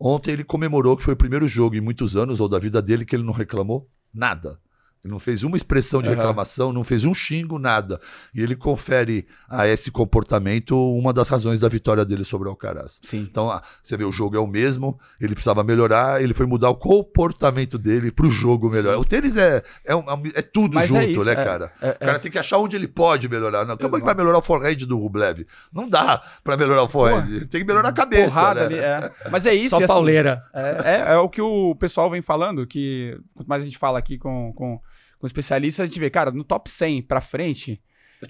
Ontem ele comemorou que foi o primeiro jogo em muitos anos ou da vida dele que ele não reclamou nada. Não fez uma expressão de reclamação, uhum. não fez um xingo, nada. E ele confere a esse comportamento uma das razões da vitória dele sobre o Alcaraz. Sim. Então, ah, você vê, o jogo é o mesmo, ele precisava melhorar, ele foi mudar o comportamento dele para o jogo melhor. Sim. O tênis é, é, é, é tudo Mas é junto, é isso, né, é, cara? o cara tem que achar onde ele pode melhorar. Não, como é que vai melhorar o forehand do Rublev? Não dá para melhorar o forehand. Tem que melhorar a cabeça. Porrada, né? Mas é isso. Só assim, pauleira. Assim, é, é, o que o pessoal vem falando, que quanto mais a gente fala aqui com, com com especialistas, a gente vê, cara, no top 100 pra frente.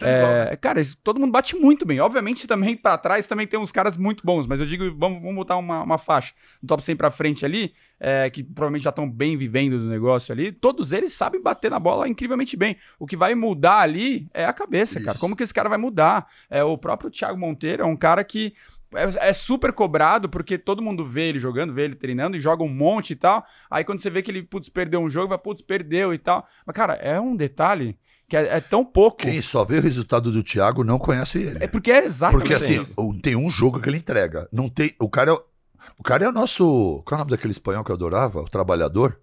É, cara, todo mundo bate muito bem. Obviamente, também para trás também tem uns caras muito bons, mas eu digo, vamos, vamos botar uma, uma faixa do top 100 para frente ali, é, que provavelmente já estão bem vivendo do negócio ali. Todos eles sabem bater na bola incrivelmente bem. O que vai mudar ali é a cabeça, Isso. cara. Como que esse cara vai mudar? É, o próprio Thiago Monteiro é um cara que é, é, super cobrado, porque todo mundo vê ele jogando, vê ele treinando e joga um monte e tal. Aí quando você vê que ele, putz, perdeu um jogo, vai, putz, perdeu e tal. Mas, cara, é um detalhe que é, é tão pouco. Quem só vê o resultado do Thiago não conhece ele. É porque é exatamente Porque assim, isso. tem um jogo que ele entrega. Não tem. O cara é. O cara é o nosso. Qual é o nome daquele espanhol que eu adorava? O trabalhador?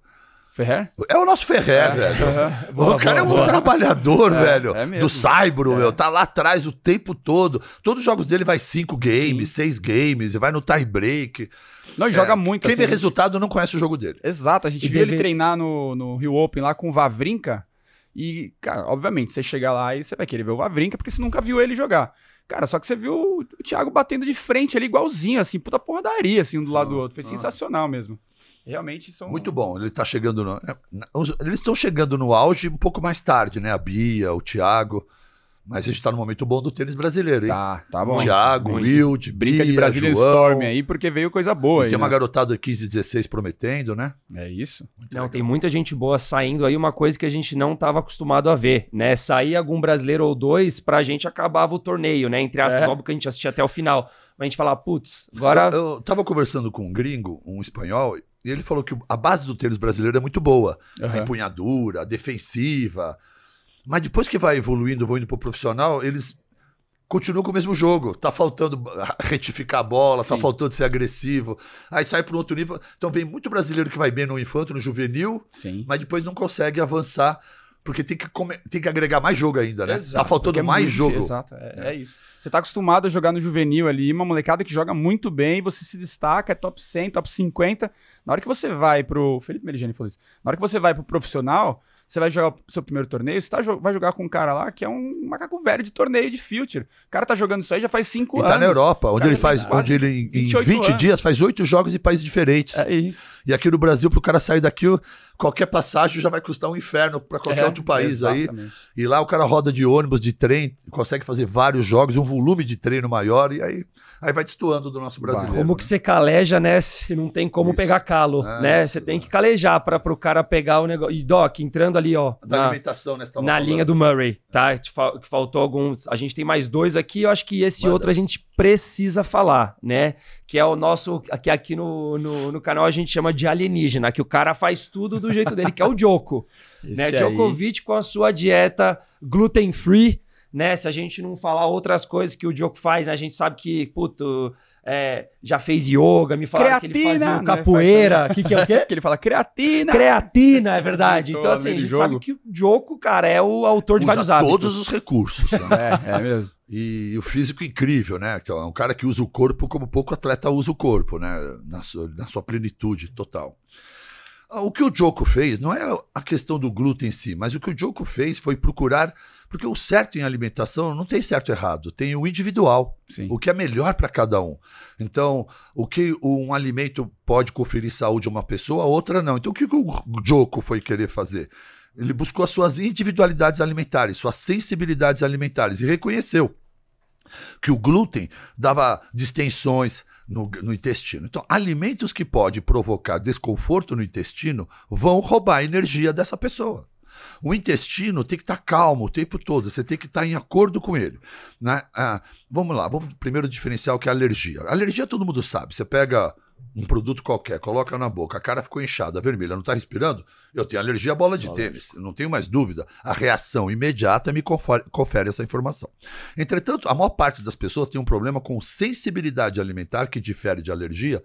Ferrer? É o nosso Ferrer, é. velho. Boa, o cara boa, é um boa. trabalhador, é, velho. É do Saibro, é. meu. Tá lá atrás o tempo todo. Todos os jogos dele vai cinco games, Sim. seis games, vai no tie break. Não, ele joga é, muito. Quem assim, vê resultado não conhece o jogo dele. Exato, a gente viu ele treinar no, no Rio Open lá com o Vavrinca. E, cara, obviamente, você chega lá e você vai querer ver o Vavrinca, porque você nunca viu ele jogar. Cara, só que você viu o Thiago batendo de frente ali igualzinho, assim, puta porradaria, assim, um do lado ah, do outro. Foi ah. sensacional mesmo realmente são. Muito bom, ele está chegando. No... É, eles estão chegando no auge um pouco mais tarde, né? A Bia, o Thiago. Mas a gente está no momento bom do tênis brasileiro, hein? Tá, tá bom. Thiago, Wild, Bia, Brinca de Brasília João, Storm aí, porque veio coisa boa. Aí, tem né? uma garotada de 15, 16 prometendo, né? É isso. Muito não, legal. tem muita gente boa saindo aí, uma coisa que a gente não estava acostumado a ver, né? Sair algum brasileiro ou dois, pra gente acabava o torneio, né? Entre aspas, é. óbvio que a gente assistia até o final. Mas a gente falava, putz, agora. Eu, eu tava conversando com um gringo, um espanhol, e ele falou que a base do tênis brasileiro é muito boa. Uhum. A empunhadura, a defensiva. Mas depois que vai evoluindo, vão indo pro profissional, eles continuam com o mesmo jogo. Tá faltando retificar a bola, tá Sim. tá faltando ser agressivo. Aí sai para um outro nível. Então vem muito brasileiro que vai bem no infanto, no juvenil, Sim. mas depois não consegue avançar porque tem que, tem que agregar mais jogo ainda, né? Exato, tá faltando é mais muito, jogo. Exato, é, é. é, isso. Você tá acostumado a jogar no juvenil ali, uma molecada que joga muito bem, você se destaca, é top 100, top 50. Na hora que você vai pro. Felipe meligeni falou isso. Na hora que você vai pro profissional, você vai jogar o seu primeiro torneio, você tá, vai jogar com um cara lá que é um macaco velho de torneio de filter O cara tá jogando isso aí já faz cinco e anos. E tá na tá Europa, onde ele faz, onde ele em 20 anos. dias faz oito jogos em países diferentes. É isso. E aqui no Brasil, pro cara sair daqui, qualquer passagem já vai custar um inferno para qualquer é, outro país exatamente. aí. E lá o cara roda de ônibus, de trem, consegue fazer vários jogos, um volume de treino maior, e aí aí vai destoando do nosso brasileiro. Como né? que você caleja, né? Se não tem como isso. pegar calo, é, né? Isso, você é tem que calejar para o cara pegar o negócio. E Doc, entrando ali, ó. Da na, alimentação, né? Na falando. linha do Murray, tá? Que faltou alguns. A gente tem mais dois aqui, eu acho que esse Manda. outro a gente precisa falar, né? Que é o nosso. aqui aqui no, no, no, canal a gente chama de alienígena, que o cara faz tudo do jeito dele, que é o Joko. né? Djokovic com a sua dieta gluten-free né? Se a gente não falar outras coisas que o Diogo faz, né? a gente sabe que, puto, é, já fez yoga, me falaram creatina, que ele fazia né, capoeira. O que, que é o quê? que ele fala creatina. Creatina, é verdade. Então, assim, a gente jogo. sabe que o Diogo, cara, é o autor de usa vários hábitos. todos os recursos. Né? é, é mesmo. E o físico incrível, né? É um cara que usa o corpo como pouco atleta usa o corpo, né? Na sua, na sua plenitude total. Ah, o que o Joko fez não é a questão do glúten em si, mas o que o Joko fez foi procurar porque o certo em alimentação não tem certo e errado, tem o individual, Sim. o que é melhor para cada um. Então, o que um alimento pode conferir saúde a uma pessoa, a outra não. Então, o que, o Joko foi querer fazer? Ele buscou as suas individualidades alimentares, suas sensibilidades alimentares e reconheceu que o glúten dava distensões, no, no, intestino. Então, alimentos que podem provocar desconforto no intestino vão roubar a energia dessa pessoa. O intestino tem que estar tá calmo o tempo todo, você tem que estar tá em acordo com ele. Né? Ah, vamos lá, vamos primeiro diferenciar o que é alergia. Alergia todo mundo sabe, você pega um produto qualquer, coloca na boca, a cara ficou inchada, vermelha, não está respirando, eu tenho alergia à bola de tênis, não tenho mais dúvida. A reação imediata me confere, confere, essa informação. Entretanto, a maior parte das pessoas tem um problema com sensibilidade alimentar que difere de alergia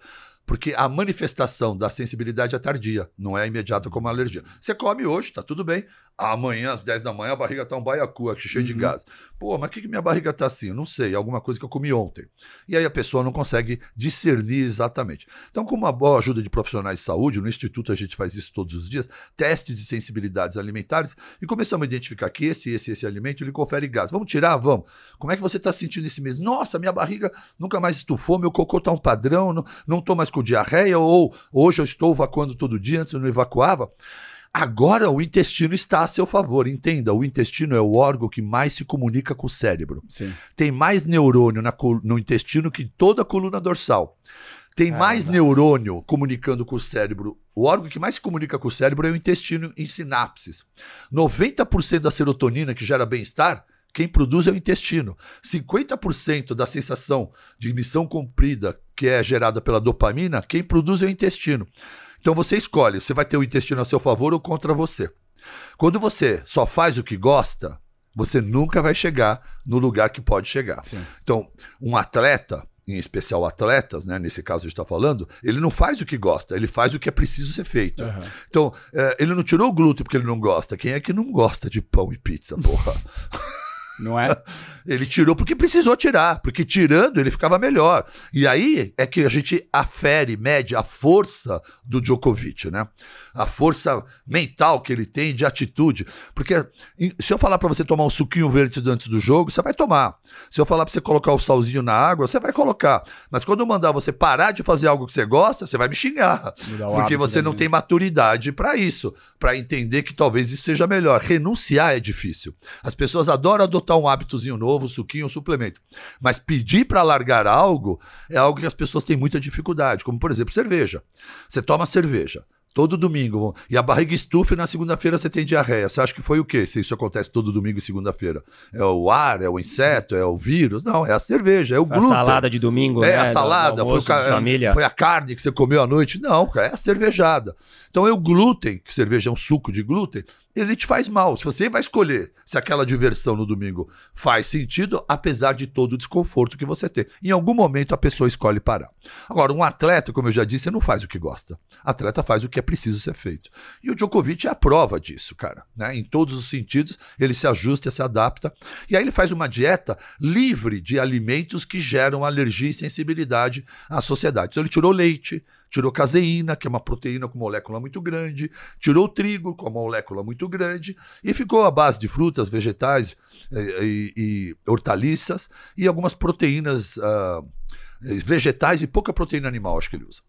porque a manifestação da sensibilidade é tardia, não é imediata uhum. como a alergia. Você come hoje, tá tudo bem. Amanhã, às 10 da manhã, a barriga tá um baiacu aqui, cheio uhum. de gás. Pô, mas o que, que minha barriga tá assim? Eu não sei, alguma coisa que eu comi ontem. E aí a pessoa não consegue discernir exatamente. Então, com uma boa ajuda de profissionais de saúde, no Instituto a gente faz isso todos os dias, testes de sensibilidades alimentares, e começamos a identificar que esse, esse, esse alimento, ele confere gás. Vamos tirar? Vamos. Como é que você tá sentindo esse mês? Nossa, minha barriga nunca mais estufou, meu cocô tá um padrão, não, não tô mais com diarreia, ou hoje eu estou evacuando todo dia, antes eu não evacuava. Agora o intestino está a seu favor, entenda. O intestino é o órgão que mais se comunica com o cérebro. Sim. Tem mais neurônio na, no intestino que toda a coluna dorsal. Tem mais neurônio comunicando com o cérebro. O órgão que mais se comunica com o cérebro é o intestino em sinapses. 90% da serotonina que gera bem-estar quem produz é o intestino. 50% da sensação de missão cumprida que é gerada pela dopamina, quem produz é o intestino. Então você escolhe, você vai ter o intestino a seu favor ou contra você. Quando você só faz o que gosta, você nunca vai chegar no lugar que pode chegar. Sim. Então, um atleta, em especial atletas, né, nesse caso a gente está falando, ele não faz o que gosta, ele faz o que é preciso ser feito. Uhum. Então, é, ele não tirou o glúten porque ele não gosta. Quem é que não gosta de pão e pizza, porra? Não é? ele tirou porque precisou tirar, porque tirando ele ficava melhor. E aí é que a gente afere, mede a força do Djokovic, né? A força mental que ele tem de atitude. Porque se eu falar para você tomar um suquinho verde antes do jogo, você vai tomar. Se eu falar para você colocar o salzinho na água, você vai colocar. Mas quando eu mandar você parar de fazer algo que você gosta, você vai me xingar. Porque você não tem maturidade para isso, para entender que talvez isso seja melhor. Renunciar é difícil. As pessoas adoram adotar botar um hábitozinho novo, um suquinho, um suplemento. Mas pedir para largar algo é algo que as pessoas têm muita dificuldade, como por exemplo cerveja. Você toma cerveja todo domingo e a barriga estufa e na segunda-feira você tem diarreia. Você acha que foi o quê? Se isso acontece todo domingo e segunda-feira, é o ar, é o inseto, é o vírus? Não, é a cerveja, é o glúten. A salada de domingo, é né? a salada, do almoço, foi, o, é, família. foi a carne que você comeu à noite? Não, cara, é a cervejada. Então é o glúten, que cerveja é um suco de glúten, ele te faz mal. Se você vai escolher se aquela diversão no domingo faz sentido, apesar de todo o desconforto que você tem. Em algum momento a pessoa escolhe parar. Agora, um atleta, como eu já disse, não faz o que gosta. Atleta faz o que é preciso ser feito. E o Djokovic é a prova disso, cara. Né? Em todos os sentidos, ele se ajusta, se adapta. E aí ele faz uma dieta livre de alimentos que geram alergia e sensibilidade à sociedade. Então ele tirou leite, tirou caseína, que é uma proteína com molécula muito grande, tirou trigo com uma molécula muito grande, e ficou à base de frutas, vegetais e, eh, eh, e, e hortaliças e algumas proteínas uh, vegetais e pouca proteína animal, acho que ele usa.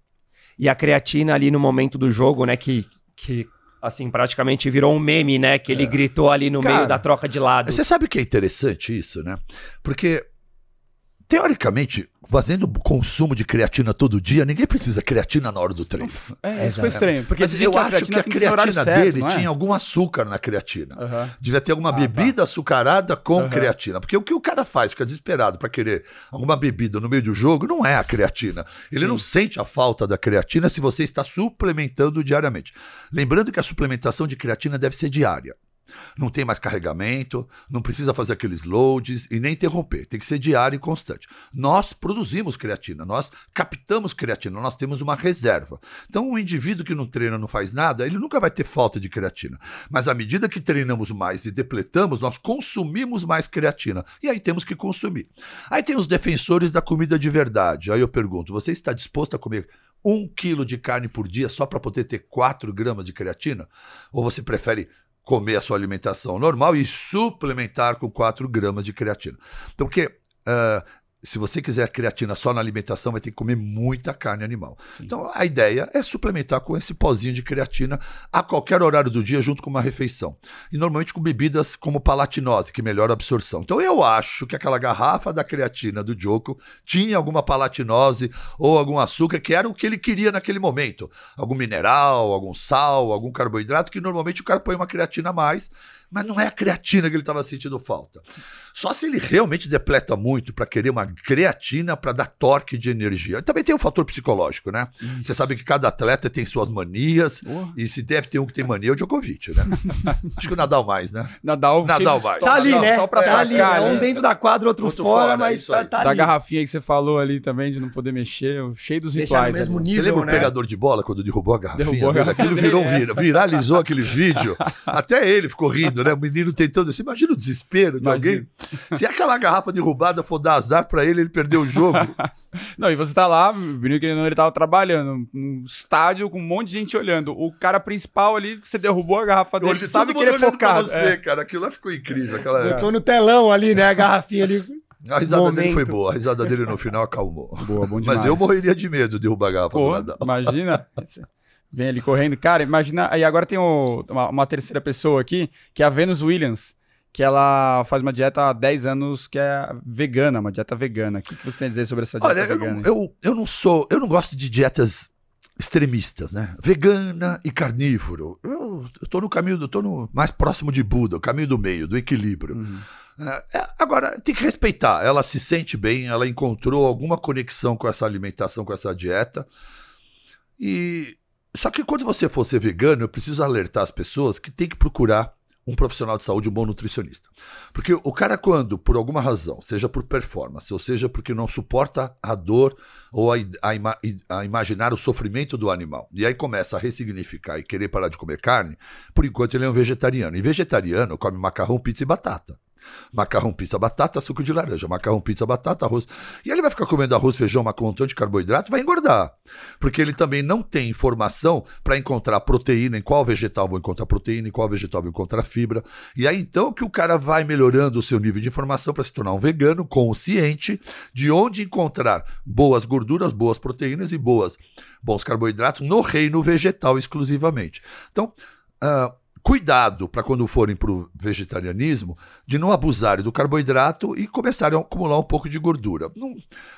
E a creatina ali no momento do jogo, né, que, que assim, praticamente virou um meme, né? Que ele é. gritou ali no Cara, meio da troca de lado. Você sabe o que é interessante isso, né? Porque Teoricamente, fazendo consumo de creatina todo dia, ninguém precisa creatina na hora do treino. É, isso foi estranho. Porque Mas eu que acho que a creatina dele é? tinha algum açúcar na creatina. Uhum. Devia ter alguma ah, tá. bebida tá. açucarada com uhum. creatina. Porque o que o cara faz, fica desesperado para querer alguma bebida no meio do jogo, não é a creatina. Ele Sim. não sente a falta da creatina se você está suplementando diariamente. Lembrando que a suplementação de creatina deve ser diária. Não tem mais carregamento, não precisa fazer aqueles loads e nem interromper. Tem que ser diário e constante. Nós produzimos creatina, nós captamos creatina, nós temos uma reserva. Então, um indivíduo que não treina, não faz nada, ele nunca vai ter falta de creatina. Mas à medida que treinamos mais e depletamos, nós consumimos mais creatina. E aí temos que consumir. Aí tem os defensores da comida de verdade. Aí eu pergunto: você está disposto a comer um quilo de carne por dia só para poder ter 4 gramas de creatina? Ou você prefere comer a sua alimentação normal e suplementar com 4 gramas de creatina. Então, porque uh, ah, se você quiser creatina só na alimentação, vai ter que comer muita carne animal. Sim. Então, a ideia é suplementar com esse pozinho de creatina a qualquer horário do dia, junto com uma refeição. E normalmente com bebidas como palatinose, que melhora a absorção. Então, eu acho que aquela garrafa da creatina do Joko tinha alguma palatinose ou algum açúcar, que era o que ele queria naquele momento. Algum mineral, algum sal, algum carboidrato, que normalmente o cara põe uma creatina a mais mas não é a creatina que ele estava sentindo falta. Só se ele realmente depleta muito para querer uma creatina para dar torque de energia. Também tem o um fator psicológico, né? Você sabe que cada atleta tem suas manias oh. e se deve ter um que tem mania é o Djokovic, né? Acho que o Nadal mais, né? Nadal, Nadal mais. Tá ali, Nadal, né? Só pra tá sacar, ali, né? Um né? dentro da quadra, outro, outro fora, fora, é mas tá, tá, ali. Da garrafinha que você falou ali também de não poder mexer, cheio dos Deixar rituais. Mesmo nível, você lembra né? o pegador de bola quando derrubou a garrafinha? Derrubou a garrafinha. Aquilo virou, viralizou aquele vídeo. Até ele ficou rindo né? O menino tentando. Você imagina o desespero de imagina. alguém? Se aquela garrafa derrubada for dar azar para ele, ele perdeu o jogo. não, e você tá lá, o menino que ele tava trabalhando, num estádio com um monte de gente olhando. O cara principal ali, que você derrubou a garrafa dele, ele sabe que ele é focado. Você, é. cara, aquilo lá ficou incrível. Aquela... Eu é. tô no telão ali, né? A garrafinha ali. A risada Momento. dele foi boa, a risada dele no final acalmou. Boa, bom demais. Mas eu morreria de medo de derrubar a garrafa. Pô, imagina. Vem ele correndo. Cara, imagina. Aí agora tem o, uma, uma, terceira pessoa aqui, que é a Venus Williams, que ela faz uma dieta há 10 anos que é vegana, uma dieta vegana. O que, que você tem a dizer sobre essa dieta Olha, vegana? Eu, eu, eu não sou. Eu não gosto de dietas extremistas, né? Vegana e carnívoro. Eu, eu tô no caminho, do, tô no mais próximo de Buda, o caminho do meio, do equilíbrio. Uhum. É, é agora, tem que respeitar. Ela se sente bem, ela encontrou alguma conexão com essa alimentação, com essa dieta. E só que quando você for ser vegano, eu preciso alertar as pessoas que tem que procurar um profissional de saúde, um bom nutricionista. Porque o cara, quando, por alguma razão, seja por performance, ou seja porque não suporta a dor ou a, a, ima, a, imaginar o sofrimento do animal, e aí começa a ressignificar e querer parar de comer carne, por enquanto ele é um vegetariano. E vegetariano come macarrão, pizza e batata. Macarrão, pizza, batata, suco de laranja. Macarrão, pizza, batata, arroz. E ele vai ficar comendo arroz, feijão, macarrão, de carboidrato, vai engordar. Porque ele também não tem informação para encontrar proteína, em qual vegetal vou encontrar proteína, em qual vegetal vou encontrar fibra. E aí então que o cara vai melhorando o seu nível de informação para se tornar um vegano consciente de onde encontrar boas gorduras, boas proteínas e boas bons carboidratos no reino vegetal exclusivamente. Então, uh, cuidado para quando forem para o vegetarianismo, de não abusarem do carboidrato e começarem a acumular um pouco de gordura. Não,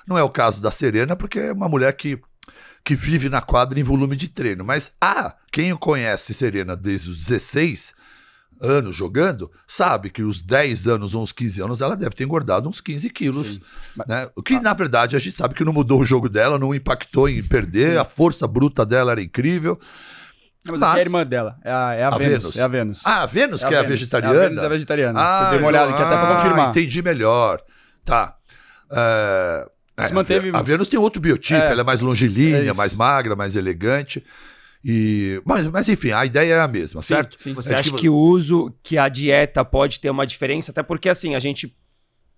não é o caso da Serena, porque é uma mulher que, que vive na quadra em volume de treino. Mas ah, quem conhece Serena desde os 16 anos jogando, sabe que os 10 anos, uns 15 anos, ela deve ter engordado uns 15 quilos. Né? O que, tá. na verdade, a gente sabe que não mudou o jogo dela, não impactou em perder, Sim. a força bruta dela era incrível mas, mas... é a irmã dela. É a, é a, a Vênus. Vênus. É a Vênus. Ah, a Vênus é que é a vegetariana? A Vênus é vegetariana. Ah, eu dei uma olhada aqui até pra ah, confirmar. Entendi melhor. Tá. é, Se manteve... A Vênus tem outro biotipo, é. ela é mais longilínea, é mais magra, mais elegante. E, mas, mas enfim, a ideia é a mesma, sim, certo? Sim. Você acha que... que o uso, que a dieta pode ter uma diferença? Até porque assim, a gente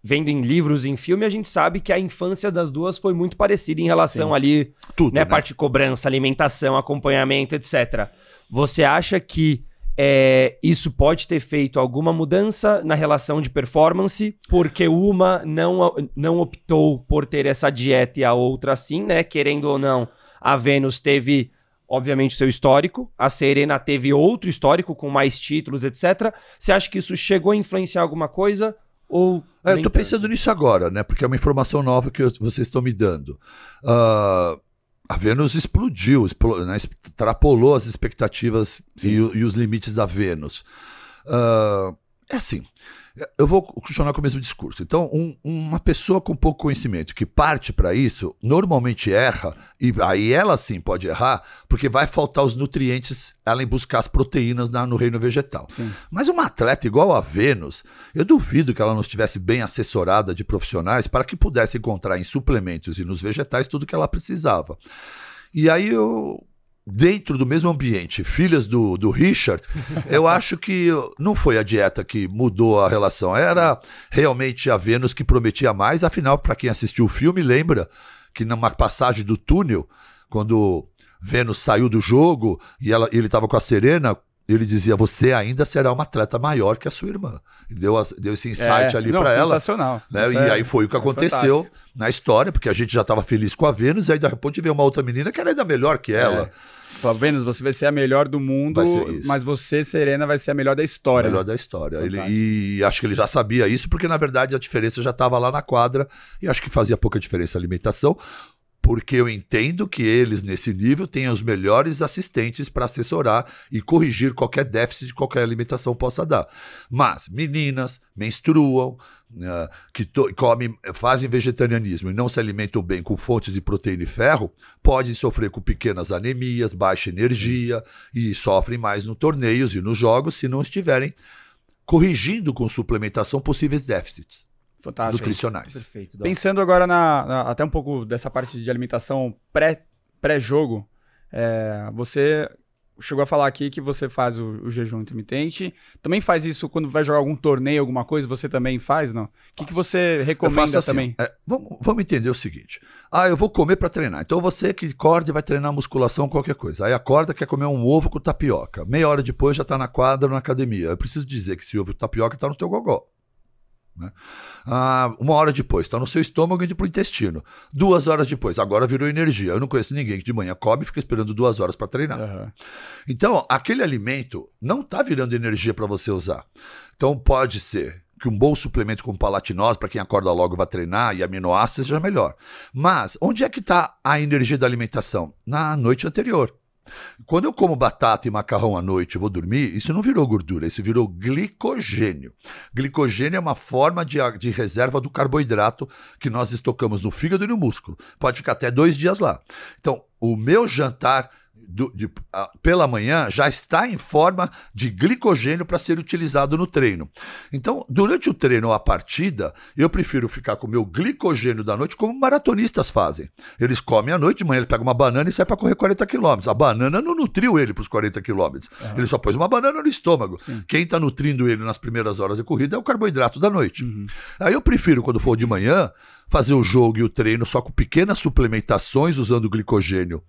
vendo em livros, em filme, a gente sabe que a infância das duas foi muito parecida em relação Sim. ali, Tudo, né, né? Parte de cobrança, alimentação, acompanhamento, etc. Você acha que é, isso pode ter feito alguma mudança na relação de performance, porque uma não, não optou por ter essa dieta e a outra sim, né? Querendo ou não, a Vênus teve, obviamente, seu histórico, a Serena teve outro histórico com mais títulos, etc. Você acha que isso chegou a influenciar alguma coisa? Ou é, eu estou pensando nisso agora, né? Porque é uma informação nova que eu, vocês estão me dando. Uh, a Vênus explodiu, né? extrapolou as expectativas e, e, os limites da Vênus. Uh, é assim. Eu vou continuar com o mesmo discurso. Então, um, uma pessoa com pouco conhecimento que parte para isso, normalmente erra, e aí ela sim pode errar, porque vai faltar os nutrientes, ela em buscar as proteínas na, no reino vegetal. Sim. Mas uma atleta igual a Vênus, eu duvido que ela não estivesse bem assessorada de profissionais para que pudesse encontrar em suplementos e nos vegetais tudo que ela precisava. E aí eu dentro do mesmo ambiente, filhas do, do Richard, eu acho que não foi a dieta que mudou a relação. Era realmente a Vênus que prometia mais. Afinal, para quem assistiu o filme, lembra que numa passagem do túnel, quando Vênus saiu do jogo e ela, ele estava com a Serena, ele dizia: Você ainda será uma atleta maior que a sua irmã. Deu, deu esse insight é, ali para ela. Sensacional. Né? E é aí foi o que aconteceu na história, porque a gente já estava feliz com a Vênus, e aí de repente veio uma outra menina que era ainda melhor que ela. É. Fala, Vênus, você vai ser a melhor do mundo, mas você, Serena, vai ser a melhor da história. A melhor da história. Ele, e acho que ele já sabia isso, porque na verdade a diferença já estava lá na quadra, e acho que fazia pouca diferença a alimentação porque eu entendo que eles, nesse nível, têm os melhores assistentes para assessorar e corrigir qualquer déficit, qualquer limitação possa dar. Mas meninas menstruam, uh, que comem, fazem vegetarianismo e não se alimentam bem com fontes de proteína e ferro, podem sofrer com pequenas anemias, baixa energia e sofrem mais nos torneios e nos jogos se não estiverem corrigindo com suplementação possíveis déficits. Fantástico. nutricionais. Perfeito. Pensando agora na, na, até um pouco dessa parte de alimentação pré, pré-jogo, é, você chegou a falar aqui que você faz o, o, jejum intermitente. Também faz isso quando vai jogar algum torneio, alguma coisa, você também faz, não? O que, que você recomenda assim, também? É, vamos, vamos entender o seguinte. Ah, eu vou comer para treinar. Então você que acorda e vai treinar musculação, qualquer coisa. Aí acorda, quer comer um ovo com tapioca. Meia hora depois já tá na quadra, na academia. Eu preciso dizer que esse ovo tapioca tá no teu gogó. Né? Ah, uma hora depois, está então, no seu estômago e indo para o intestino. Duas horas depois, agora virou energia. Eu não conheço ninguém que de manhã come e fica esperando duas horas para treinar. Uhum. Então, aquele alimento não está virando energia para você usar. Então, pode ser que um bom suplemento como palatinose, para quem acorda logo vai treinar, e aminoácidos, seja é melhor. Mas, onde é que está a energia da alimentação? Na noite anterior. Quando eu como batata e macarrão à noite e vou dormir, isso não virou gordura, isso virou glicogênio. Glicogênio é uma forma de, de reserva do carboidrato que nós estocamos no fígado e no músculo. Pode ficar até dois dias lá. Então, o meu jantar do, de, a, pela manhã já está em forma de glicogênio para ser utilizado no treino. Então, durante o treino ou a partida, eu prefiro ficar com o meu glicogênio da noite, como maratonistas fazem. Eles comem à noite, de manhã ele pega uma banana e sai para correr 40 quilômetros. A banana não nutriu ele para os 40 quilômetros. Uhum. Ele só pôs uma banana no estômago. Sim. Quem está nutrindo ele nas primeiras horas de corrida é o carboidrato da noite. Uhum. Aí eu prefiro, quando for de manhã, fazer o jogo e o treino só com pequenas suplementações usando glicogênio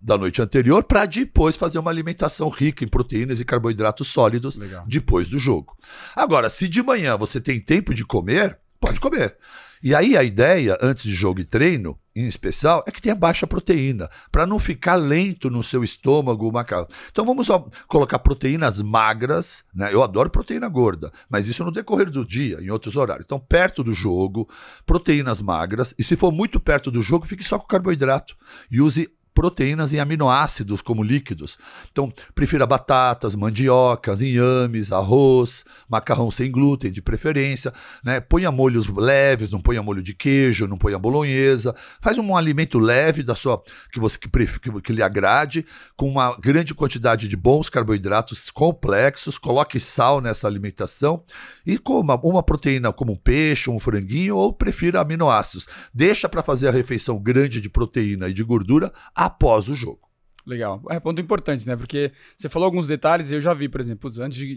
da noite anterior para depois fazer uma alimentação rica em proteínas e carboidratos sólidos Legal. depois do jogo. Agora, se de manhã você tem tempo de comer, pode comer. E aí a ideia, antes de jogo e treino, em especial, é que tenha baixa proteína, para não ficar lento no seu estômago, macaco. Então vamos só colocar proteínas magras, né? Eu adoro proteína gorda, mas isso no decorrer do dia, em outros horários. Então, perto do jogo, proteínas magras, e se for muito perto do jogo, fique só com carboidrato e use proteínas e aminoácidos como líquidos. Então, prefira batatas, mandiocas, inhames, arroz, macarrão sem glúten de preferência, né? Ponha molhos leves, não ponha molho de queijo, não ponha bolonhesa. Faz um alimento leve da sua que você que, que, que lhe agrade, com uma grande quantidade de bons carboidratos complexos, coloque sal nessa alimentação e coma uma proteína como um peixe, um franguinho ou prefira aminoácidos. Deixa para fazer a refeição grande de proteína e de gordura a após o jogo. Legal. É ponto importante, né? Porque você falou alguns detalhes e eu já vi, por exemplo, antes de,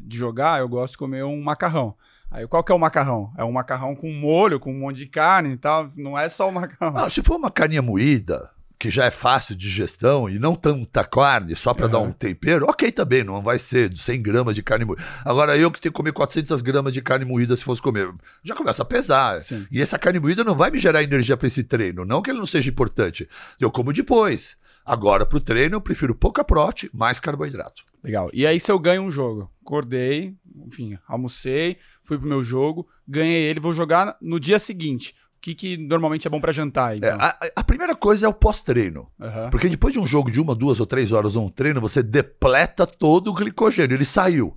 de, jogar, eu gosto de comer um macarrão. Aí qual que é o macarrão? É um macarrão com molho, com um monte de carne e tal. Não é só o macarrão. Não, ah, se for uma carninha moída, que já é fácil de gestão e não tanta carne só para dar um tempero, ok também, não vai ser 100 gramas de carne moída. Agora, eu que tenho que comer 400 gramas de carne moída se fosse comer, já começa a pesar. Sim. E essa carne moída não vai me gerar energia para esse treino, não que ele não seja importante. Eu como depois. Agora, para o treino, eu prefiro pouca prote, mais carboidrato. Legal. E aí, se eu ganho um jogo, acordei, enfim, almocei, fui pro meu jogo, ganhei ele, vou jogar no dia seguinte que, que normalmente é bom para jantar? É, então? É, a, a, primeira coisa é o pós-treino. Uhum. Porque depois de um jogo de uma, duas ou três horas um treino, você depleta todo o glicogênio, ele saiu.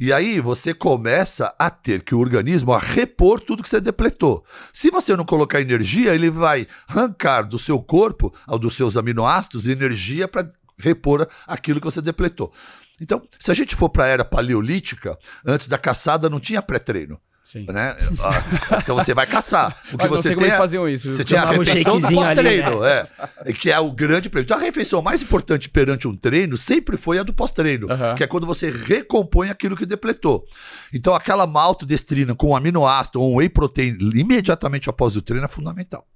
E aí você começa a ter que o organismo a repor tudo que você depletou. Se você não colocar energia, ele vai arrancar do seu corpo, dos seus aminoácidos, energia para repor aquilo que você depletou. Então, se a gente for para a era paleolítica, antes da caçada não tinha pré-treino. Sim. Né? Ah, então você vai caçar. O que você tem. É você tinha a refeição do né? pós-treino. Né? É, que é o grande prêmio. Então a refeição mais importante perante um treino sempre foi a do pós-treino, que é quando você recompõe aquilo que depletou. Então aquela maltodestrina com um aminoácido ou um whey protein imediatamente após o treino é fundamental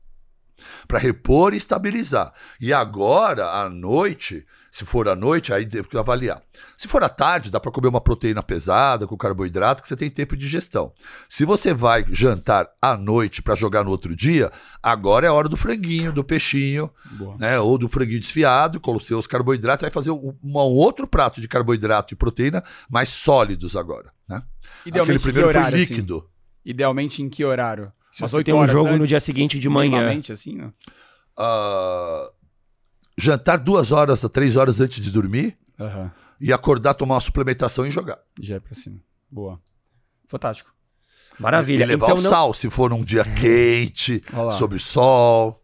para repor e estabilizar. E agora, à noite, se for à noite, aí tem que avaliar. Se for à tarde, dá para comer uma proteína pesada com carboidrato, que você tem tempo de digestão. Se você vai jantar à noite para jogar no outro dia, agora é a hora do franguinho, do peixinho, Boa. né? Ou do franguinho desfiado, com os seus carboidratos, vai fazer um, um outro prato de carboidrato e proteína mais sólidos agora, né? Idealmente, Aquele primeiro horário, foi assim? líquido. Assim? Idealmente em que horário? Se Mas você tem um jogo antes, no dia seguinte de manhã. Assim, né? Uh, jantar duas horas a três horas antes de dormir uhum. e acordar, tomar uma suplementação e jogar. Já é pra cima. Boa. Fantástico. Maravilha. E levar então, o sal, se for num dia quente, sob sol.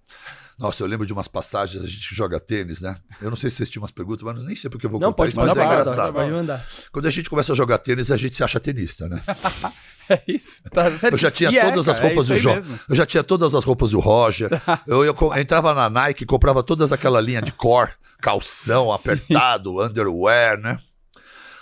Nossa, eu lembro de umas passagens, a gente joga tênis, né? Eu não sei se vocês tinham umas perguntas, mas nem sei porque eu vou não, contar isso, mas é barra, engraçado. Pode mandar. Quando a gente começa a jogar tênis, a gente se acha tenista, né? é isso. Tá eu já tinha e é, todas é, as roupas é do Jorge. Eu já tinha todas as roupas do Roger. Eu, eu, eu entrava na Nike, comprava todas aquela linha de core, calção apertado, Sim. underwear, né?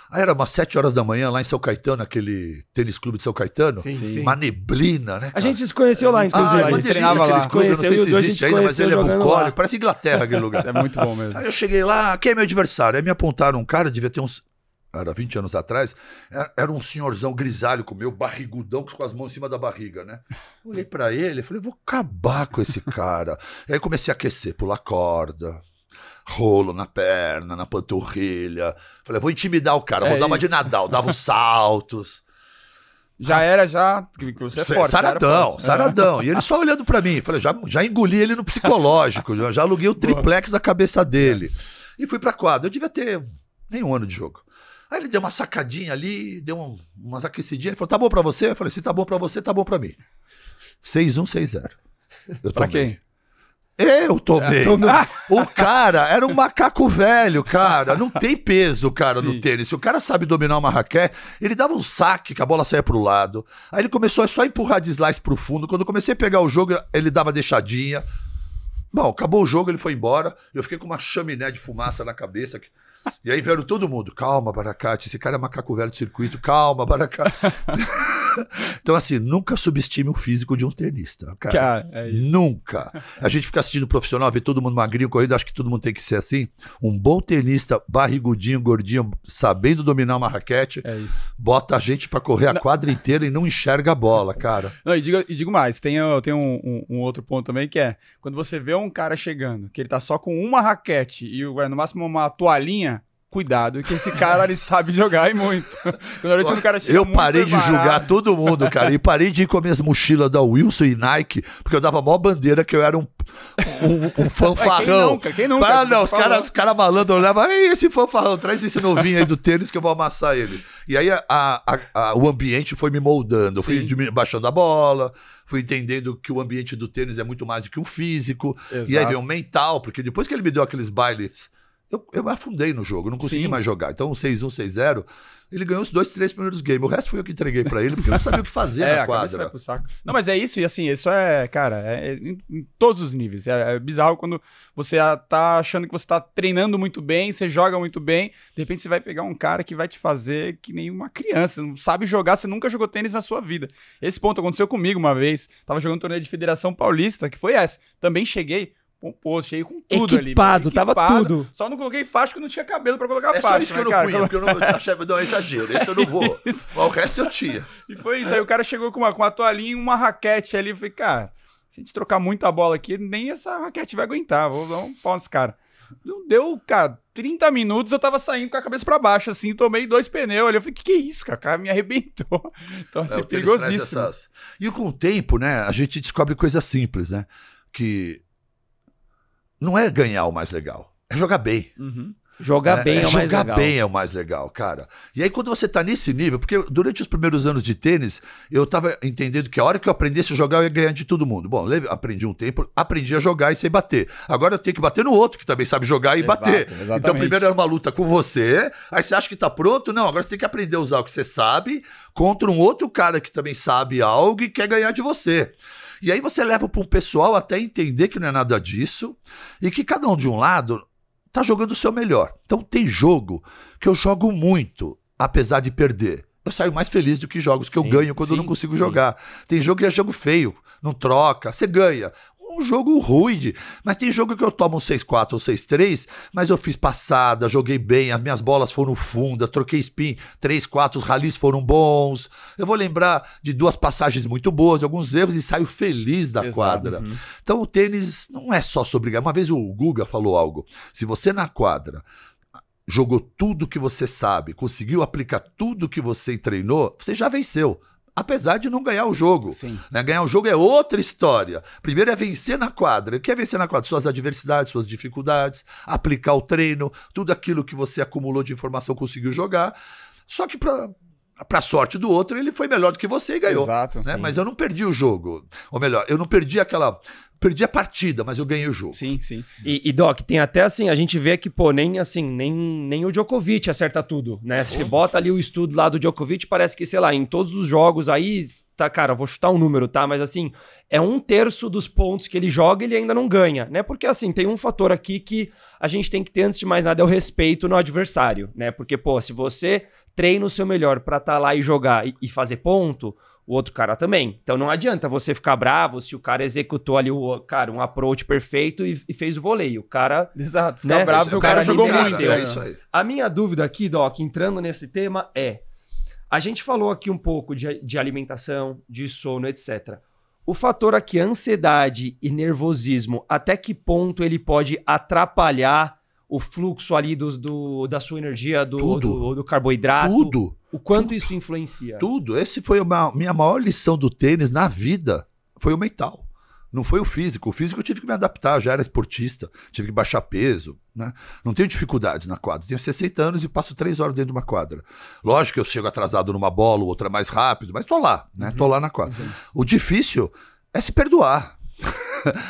Aí era umas 7 horas da manhã lá em São Caetano, aquele tênis clube de São Caetano. Sim, sim. Uma neblina, né? Cara? A gente se conheceu lá, ah, inclusive. Ah, a gente treinava lá. Clube, não sei se existe ainda, mas ele é bucólico. Parece Inglaterra aquele lugar. é muito bom mesmo. Aí eu cheguei lá, quem é meu adversário? Aí me apontaram um cara, devia ter uns. Era 20 anos atrás, era, um senhorzão grisalho com meu barrigudão com as mãos em cima da barriga, né? Olhei para ele, falei, vou acabar com esse cara. Aí comecei a aquecer, pular corda, rolo na perna, na panturrilha. Falei, vou intimidar o cara, é vou dar uma de Nadal, dava os saltos. Já ah, era, já. Que você é forte. Saradão, forte. saradão. E ele só olhando para mim. Falei, já, já engoli ele no psicológico, já, já aluguei o triplex Boa. da cabeça dele. E fui pra quadra. Eu devia ter nenhum ano de jogo. Aí ele deu uma sacadinha ali, deu umas aquecidinhas. Ele falou, tá bom pra você? Eu falei, se tá bom pra você, tá bom pra mim. 6-1, 6-0. pra quem? Eu tomei. É, o cara era um macaco velho, cara. Não tem peso, cara, Sim. no tênis. o cara sabe dominar uma raquete, ele dava um saque que a bola saía pro lado. Aí ele começou a só empurrar de slice pro fundo. Quando eu comecei a pegar o jogo, ele dava deixadinha. Bom, acabou o jogo, ele foi embora. Eu fiquei com uma chaminé de fumaça na cabeça. E aí veio todo mundo. Calma, Baracate, esse cara é macaco velho do circuito. Calma, Baracate. então, assim, nunca subestime o físico de um tenista, cara. cara é nunca. A gente fica assistindo profissional, vê todo mundo magrinho, corrido, acho que todo mundo tem que ser assim. Um bom tenista, barrigudinho, gordinho, sabendo dominar uma raquete, é bota a gente para correr a não. quadra inteira e não enxerga a bola, cara. Não, e digo, e digo mais, tem, tem um, um, um, outro ponto também que é, quando você vê um cara chegando, que ele tá só com uma raquete e no máximo uma toalhinha, cuidado, que esse cara ele sabe jogar e muito. Quando é cara Eu parei de preparado. julgar todo mundo, cara, e parei de ir com as minhas mochilas da Wilson e Nike, porque eu dava mó bandeira que eu era um, um, um é, fanfarrão. Quem nunca? Quem nunca? Ah, não, os caras os cara malandro olhavam, esse fanfarrão, traz esse novinho aí do tênis que eu vou amassar ele. E aí a, a, a, o ambiente foi me moldando, eu fui baixando a bola, fui entendendo que o ambiente do tênis é muito mais do que o físico, Exato. e aí vem o mental, porque depois que ele me deu aqueles bailes eu, eu afundei no jogo, não consegui Sim. mais jogar. Então, 6-1, 6-0, ele ganhou os dois, três primeiros games. O resto foi eu que entreguei para ele, porque eu não sabia o que fazer é, na quadra. Não, mas é isso, e assim, isso é, cara, é, é em todos os níveis. É, é, bizarro quando você tá achando que você tá treinando muito bem, você joga muito bem, de repente você vai pegar um cara que vai te fazer que nem uma criança, não sabe jogar, você nunca jogou tênis na sua vida. Esse ponto aconteceu comigo uma vez, tava jogando um torneio de Federação Paulista, que foi essa. Também cheguei, um post aí com tudo equipado, ali. Equipado, tava tudo. Só não coloquei faixa que não tinha cabelo pra colocar é faixa. isso né, que eu não fui punha, porque eu não tá achei não, é exagero, esse eu não vou. Mas o resto eu tinha. E foi isso. Aí o cara chegou com uma, com uma toalhinha e uma raquete ali. Eu falei, cara, se a gente trocar a bola aqui, nem essa raquete vai aguentar. Vou dar um pau nesse cara. Não deu, cara, 30 minutos eu tava saindo com a cabeça para baixo, assim, tomei dois pneus ali. Eu falei, que que é isso, cara? cara me arrebentou. Então, assim, é, perigosíssimo. Essas... E com o tempo, né, a gente descobre coisas simples, né? Que não é ganhar o mais legal, é jogar bem. Uhum. Jogar é, bem é, é o mais legal. Jogar bem é o mais legal, cara. E aí, quando você tá nesse nível, porque durante os primeiros anos de tênis, eu tava entendendo que a hora que eu aprendesse a jogar, eu ia ganhar de todo mundo. Bom, aprendi um tempo, aprendi a jogar e sei bater. Agora eu tenho que bater no outro, que também sabe jogar e Exato, bater. Exatamente. Então, primeiro era uma luta com você, aí você acha que tá pronto? Não, agora você tem que aprender a usar o que você sabe contra um outro cara que também sabe algo e quer ganhar de você. E aí você leva para um pessoal até entender que não é nada disso e que cada um de um lado tá jogando o seu melhor. Então tem jogo que eu jogo muito, apesar de perder. Eu saio mais feliz do que jogos que sim, eu ganho quando sim, eu não consigo sim. jogar. Tem jogo que é jogo feio, não troca, você ganha um jogo ruim. Mas tem jogo que eu tomo um 6-4 ou 6-3, mas eu fiz passada, joguei bem, as minhas bolas foram fundas, troquei spin, 3-4, os ralis foram bons. Eu vou lembrar de duas passagens muito boas, de alguns erros e saio feliz da Exato, quadra. Uhum. Então o tênis não é só sobre ganhar. Uma vez o Guga falou algo. Se você na quadra jogou tudo que você sabe, conseguiu aplicar tudo que você treinou, você já venceu apesar de não ganhar o jogo. Né? Ganhar o jogo é outra história. Primeiro é vencer na quadra. O que é vencer na quadra? Suas adversidades, suas dificuldades, aplicar o treino, tudo aquilo que você acumulou de informação conseguiu jogar. Só que para para sorte do outro, ele foi melhor do que você e ganhou. Exato, né? Mas eu não perdi o jogo. Ou melhor, eu não perdi aquela perdi a partida, mas eu ganhei o jogo. Sim, sim. E, e, Doc, tem até assim, a gente vê que, pô, nem assim, nem, nem o Djokovic acerta tudo, né? Se bota ali o estudo lá do Djokovic, parece que, sei lá, em todos os jogos aí, tá, cara, vou chutar um número, tá? Mas assim, é um terço dos pontos que ele joga ele ainda não ganha, né? Porque assim, tem um fator aqui que a gente tem que ter, antes de mais nada, é o respeito no adversário, né? Porque, pô, se você treina o seu melhor para estar tá lá e jogar e, e fazer ponto, o outro cara também. Então não adianta você ficar bravo se o cara executou ali o cara um approach perfeito e, e fez o voleio. O cara, exato, ficar né? bravo porque o cara, cara jogou muito. Né? Né? É isso aí. A minha dúvida aqui, doc, entrando nesse tema é: a gente falou aqui um pouco de, de alimentação, de sono, etc. O fator aqui, ansiedade e nervosismo, até que ponto ele pode atrapalhar o fluxo ali do, do da sua energia, do, do, do carboidrato? Tudo. O quanto tudo, isso influencia? Tudo. Esse foi a minha maior lição do tênis na vida. Foi o mental. Não foi o físico. O físico eu tive que me adaptar, já era esportista, tive que baixar peso. Né? Não tenho dificuldades na quadra. Tenho 60 anos e passo três horas dentro de uma quadra. Lógico que eu chego atrasado numa bola, outra mais rápido, mas tô lá, né? Uhum. Tô lá na quadra. O difícil é se perdoar.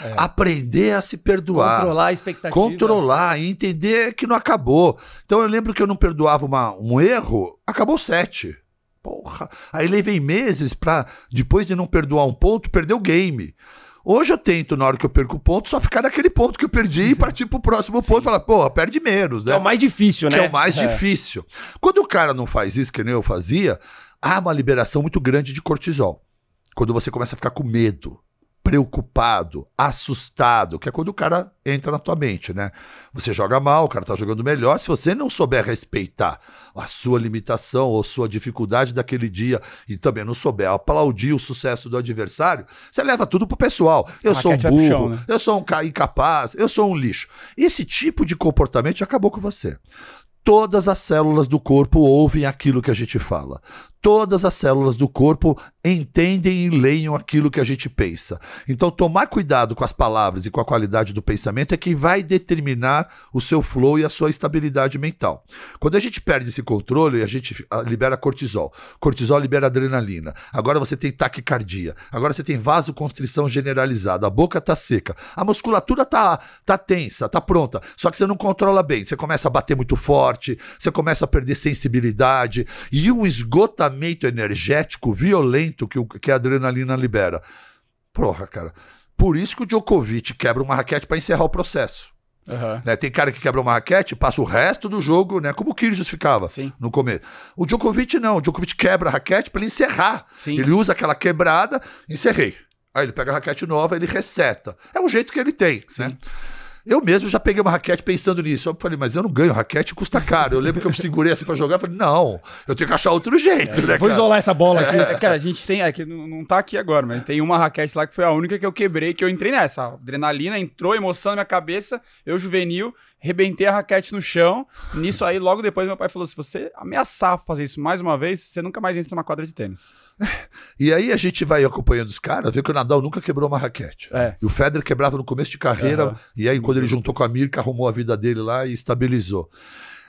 É. Aprender a se perdoar. Controlar a expectativa. Controlar e entender que não acabou. Então eu lembro que eu não perdoava uma, um erro, acabou sete. Porra. Aí levei meses para depois de não perdoar um ponto, perder o game. Hoje eu tento, na hora que eu perco o ponto, só ficar naquele ponto que eu perdi e partir pro próximo ponto e falar, porra, perde menos, né? Que é o mais difícil, né? Que é né? o mais é. difícil. Quando o cara não faz isso, que nem eu fazia, há uma liberação muito grande de cortisol. Quando você começa a ficar com medo preocupado, assustado, que é quando o cara entra na tua mente, né? Você joga mal, o cara tá jogando melhor. Se você não souber respeitar a sua limitação ou sua dificuldade daquele dia e também não souber aplaudir o sucesso do adversário, você leva tudo pro pessoal. Eu tá sou um é burro, né? eu sou um cara incapaz, eu sou um lixo. Esse tipo de comportamento acabou com você todas as células do corpo ouvem aquilo que a gente fala todas as células do corpo entendem e leiam aquilo que a gente pensa. Então, tomar cuidado com as palavras e com a qualidade do pensamento é que vai determinar o seu flow e a sua estabilidade mental. Quando a gente perde esse controle, a gente libera cortisol. Cortisol libera adrenalina. Agora você tem taquicardia. Agora você tem vasoconstrição generalizada. A boca tá seca. A musculatura tá, tá tensa, tá pronta. Só que você não controla bem. Você começa a bater muito forte, você começa a perder sensibilidade e o esgotamento esgotamento energético violento que, o, que a adrenalina libera. Porra, cara. Por isso que o Djokovic quebra uma raquete para encerrar o processo. Uhum. Né? Tem cara que quebra uma raquete passa o resto do jogo, né? Como o Kyrgios ficava Sim. no começo. O Djokovic não, o Djokovic quebra a raquete para ele encerrar. Sim. Ele usa aquela quebrada, encerrei. Aí ele pega a raquete nova, ele reseta. É um jeito que ele tem, Sim. né? Eu mesmo já peguei uma raquete pensando nisso. Eu falei, mas eu não ganho raquete, custa caro. Eu lembro que eu me segurei assim pra jogar, falei, não, eu tenho que achar outro jeito, é, né? Vou cara? isolar essa bola é, aqui. É, cara, a gente tem, aqui, é não, não tá aqui agora, mas tem uma raquete lá que foi a única que eu quebrei, que eu entrei nessa. A adrenalina entrou, emoção na minha cabeça, eu juvenil, rebentei a raquete no chão. Nisso aí, logo depois, meu pai falou: se você ameaçar fazer isso mais uma vez, você nunca mais entra numa quadra de tênis. E aí a gente vai acompanhando os caras, vê que o Nadal nunca quebrou uma raquete. É. E o Federer quebrava no começo de carreira, uhum. e aí quando ele juntou com a Mirka, arrumou a vida dele lá e estabilizou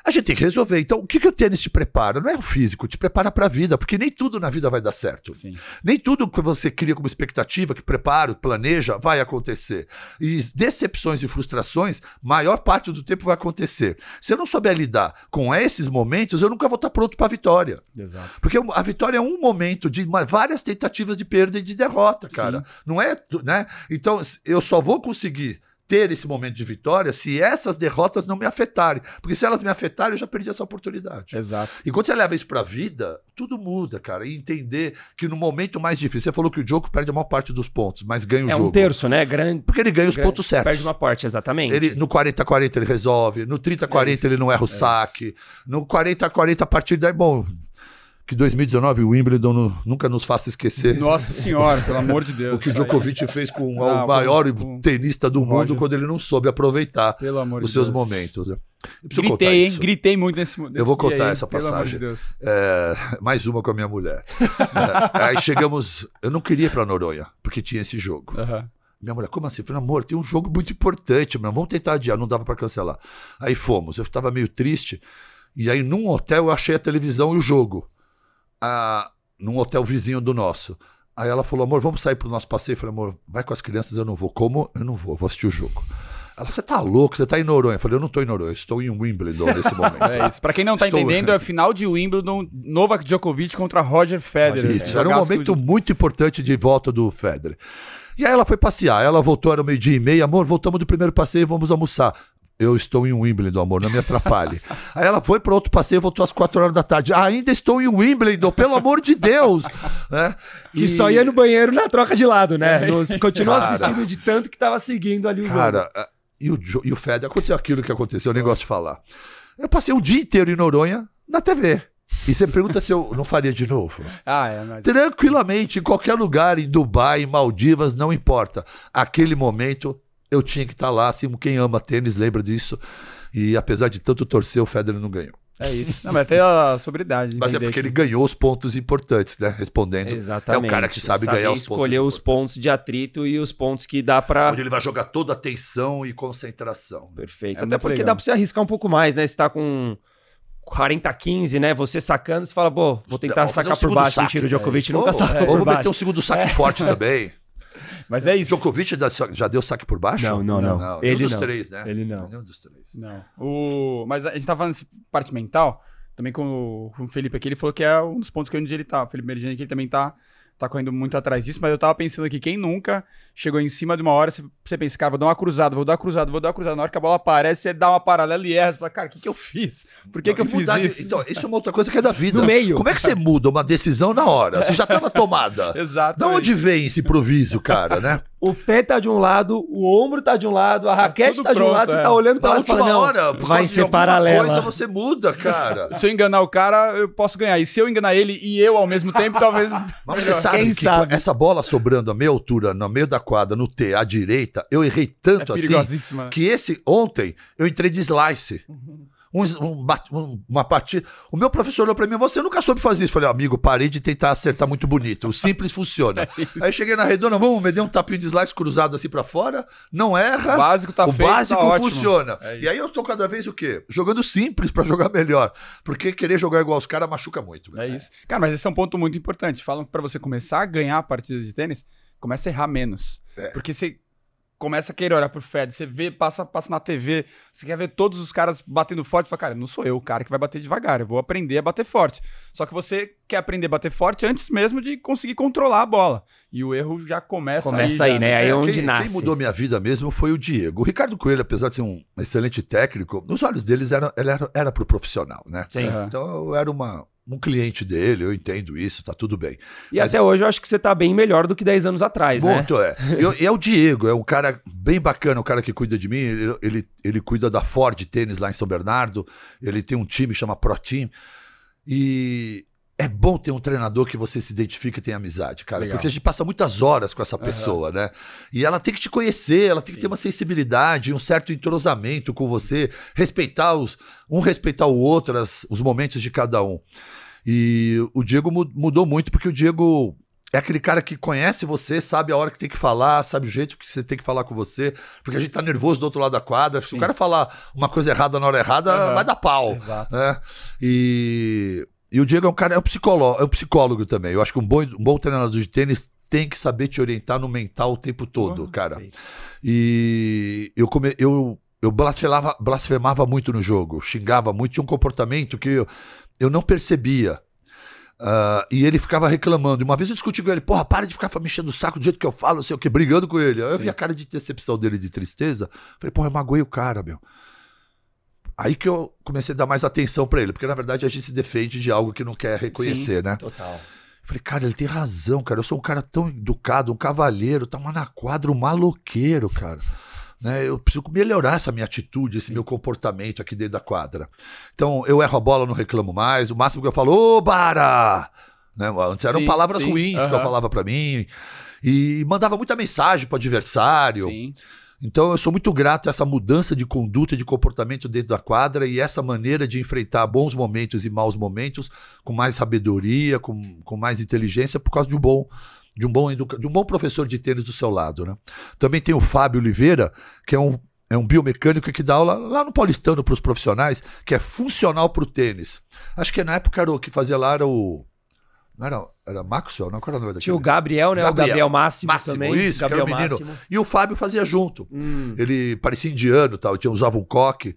a gente tem que resolver. Então, o que, que o tênis te prepara? Não é o físico, te prepara para a vida, porque nem tudo na vida vai dar certo. Sim. Nem tudo que você cria como expectativa, que prepara, planeja, vai acontecer. E decepções e frustrações, maior parte do tempo vai acontecer. Se eu não souber lidar com esses momentos, eu nunca vou estar pronto para a vitória. Exato. Porque a vitória é um momento de várias tentativas de perda e de derrota, cara. Sim. Não é, né? Então, eu só vou conseguir ter esse momento de vitória se essas derrotas não me afetarem. Porque se elas me afetarem, eu já perdi essa oportunidade. Exato. E quando você leva isso pra vida, tudo muda, cara. E entender que no momento mais difícil, você falou que o jogo perde a maior parte dos pontos, mas ganha o é jogo. É um terço, né? Grande. Porque ele ganha os grande, pontos certos. Perde uma parte, exatamente. Ele, no 40-40 ele resolve, no 30-40 é ele não erra o é saque, no 40-40 a partir daí, é bom, que 2019 o Wimbledon nunca nos faça esquecer. Nossa senhora, pelo amor de Deus. o que o Djokovic fez com o ah, maior tenista do mundo quando ele não soube aproveitar os seus Deus. momentos. Gritei, hein? Gritei muito nesse momento. Eu vou contar aí, essa passagem. De é, mais uma com a minha mulher. é, aí chegamos. Eu não queria ir para Noronha, porque tinha esse jogo. Uhum. Minha mulher, como assim? Eu falei, amor, tem um jogo muito importante, meu. vamos tentar adiar. Não dava para cancelar. Aí fomos. Eu estava meio triste. E aí, num hotel, eu achei a televisão e o jogo a, num hotel vizinho do nosso. Aí ela falou, amor, vamos sair pro nosso passeio. Eu falei, amor, vai com as crianças, eu não vou. Como? Eu não vou, eu vou assistir o jogo. Ela, você tá louco, você tá em Noronha. Eu falei, eu não tô em Noronha, eu estou em Wimbledon nesse momento. é isso. Pra quem não tá estou... entendendo, é a é final de Wimbledon, Novak Djokovic contra Roger Federer. Isso, é, era um momento de... muito importante de volta do Federer. E aí ela foi passear, ela voltou, era meio-dia e meia, amor, voltamos do primeiro passeio, vamos almoçar eu estou em Wimbledon, amor, não me atrapalhe. Aí ela foi para outro passeio, voltou às quatro horas da tarde. Ah, ainda estou em Wimbledon, pelo amor de Deus! né? E... Que só ia no banheiro na troca de lado, né? É, Nos, continuou cara, assistindo de tanto que estava seguindo ali o cara, jogo. Cara, e o, o Fed, aconteceu aquilo que aconteceu, eu nem gosto de falar. Eu passei o dia inteiro em Noronha, na TV. E você pergunta se eu não faria de novo. Ah, é, mas... Tranquilamente, em qualquer lugar, em Dubai, em Maldivas, não importa. Aquele momento eu tinha que estar tá lá, assim, quem ama tênis lembra disso. E apesar de tanto torcer, o Federer não ganhou. É isso. Não, mas tem a sobriedade. mas é porque que... ele ganhou os pontos importantes, né? Respondendo. É Exatamente. É um cara que sabe, sabe ganhar os pontos. Escolheu os pontos de atrito e os pontos que dá para. Onde ele vai jogar toda a atenção e concentração. Perfeito. É Até porque legal. dá para você arriscar um pouco mais, né? Se tá com 40 15, né? Você sacando, você fala, pô, vou tentar Não, sacar por baixo. Saque, tiro o Djokovic é nunca sacou. É, ou vou meter um segundo saque é. forte também. Mas é isso. Djokovic já deu saque por baixo? Não, não, não. não. não. Ele um dos não. três, né? Ele não. Nenhum dos três. Não. O... Mas a gente tava tá falando parte mental, também com o, com o Felipe aqui, ele falou que é um dos pontos que onde ele tá. O Felipe Meridiani que ele também tá tá correndo muito atrás disso, mas eu tava pensando aqui, quem nunca chegou em cima de uma hora, você pensa, cara, vou dar uma cruzada, vou dar uma cruzada, vou dar uma cruzada. Na hora que a bola aparece, você dá uma paralela e erra. Você fala, cara, o que, que eu fiz? Por que, que eu fiz isso? então, isso é uma outra coisa que é da vida. No meio. Como é que você muda uma decisão na hora? Você já tava tá tomada. Exato. De onde vem esse improviso, cara, né? O pé tá de um lado, o ombro tá de um lado, a tá raquete tá, tá de pronto, um lado, é. você tá olhando pra lá e fala, não, hora, vai ser paralela. coisa você muda, cara. se eu enganar o cara, eu posso ganhar. E se eu enganar ele e eu ao mesmo tempo, talvez... Mas você sabe Quem que sabe? essa bola sobrando a meia altura, no meio da quadra, no T, à direita, eu errei tanto é assim... Que esse, ontem, eu entrei de slice. Uhum. Um, um, uma partida. O meu professor olhou para mim, você nunca soube fazer isso. Eu falei, amigo, parei de tentar acertar muito bonito. O simples funciona. É Aí cheguei na redonda, vamos, me dei um tapinho de slice cruzado assim para fora, não erra. O básico tá O feito, tá básico tá funciona. É e aí eu tô cada vez o quê? Jogando simples para jogar melhor. Porque querer jogar igual os caras machuca muito. É né? isso. Cara, mas esse é um ponto muito importante. Falam que para você começar a ganhar partidas de tênis, começa a errar menos. É. Porque você começa a querer olhar pro Fed, você vê, passa, passa na TV, você quer ver todos os caras batendo forte, fala, cara, não sou eu o cara que vai bater devagar, eu vou aprender a bater forte. Só que você quer aprender a bater forte antes mesmo de conseguir controlar a bola. E o erro já começa, começa aí, aí né? Aí é, é onde quem, nasce. Quem mudou minha vida mesmo foi o Diego. O Ricardo Coelho, apesar de ser um excelente técnico, nos olhos deles era, ele era, era pro profissional, né? Sim. Então eu era uma um cliente dele, eu entendo isso, tá tudo bem. E Mas até hoje eu acho que você tá bem melhor do que 10 anos atrás, né? Muito, né? é. Eu, é o Diego, é um cara bem bacana, o um cara que cuida de mim, ele, ele, ele cuida da Ford Tênis lá em São Bernardo, ele tem um time, chama Pro Team, e é bom ter um treinador que você se identifica e tem amizade, cara. Legal. Porque a gente passa muitas horas com essa pessoa, uhum. né? E ela tem que te conhecer, ela tem Sim. que ter uma sensibilidade, um certo entrosamento com você, respeitar os, um respeitar o outro, as, os momentos de cada um. E o Diego mudou muito, porque o Diego é aquele cara que conhece você, sabe a hora que tem que falar, sabe o jeito que você tem que falar com você, porque a gente tá nervoso do outro lado da quadra. Se o cara falar uma coisa errada na hora errada, uhum. vai dar pau. Exato. Né? E e o Diego é um cara, é um psicólogo, é um psicólogo também. Eu acho que um bom, um bom treinador de tênis tem que saber te orientar no mental o tempo todo, cara. E eu, come, eu, eu blasfemava, blasfemava muito no jogo, xingava muito, tinha um comportamento que eu, eu não percebia. Uh, e ele ficava reclamando. E uma vez eu discuti com ele, porra, para de ficar me o saco do jeito que eu falo, sei o que, brigando com ele. Aí eu vi a cara de decepção dele, de tristeza. Falei, porra, eu magoei o cara, meu. Aí que eu comecei a dar mais atenção para ele, porque na verdade a gente se defende de algo que não quer reconhecer, Sim, né? Total. Falei, cara, ele tem razão, cara. Eu sou um cara tão educado, um cavalheiro, tá uma na quadra, um maloqueiro, cara. Né? Eu preciso melhorar essa minha atitude, esse Sim. meu comportamento aqui dentro da quadra. Então, eu erro a bola, não reclamo mais. O máximo que eu falo, ô, Bara! Né? Antes eram sim, palavras sim. ruins uhum. que eu falava para mim. E mandava muita mensagem pro adversário. Sim. Então eu sou muito grato a essa mudança de conduta e de comportamento dentro da quadra e essa maneira de enfrentar bons momentos e maus momentos com mais sabedoria, com, com mais inteligência, por causa de um bom. De um, bom de um bom professor de tênis do seu lado. Né? Também tem o Fábio Oliveira, que é um, é um biomecânico que dá aula lá no Paulistano para os profissionais, que é funcional para o tênis. Acho que na época era o que fazia lá era o não era, era Maxwell, não era o nome daquele. Tinha o Gabriel, né? Gabriel, o Gabriel Máximo, Máximo também. Isso, Gabriel que era menino. Máximo. E o Fábio fazia junto. Hum. Ele parecia indiano tal, tinha, usava um coque.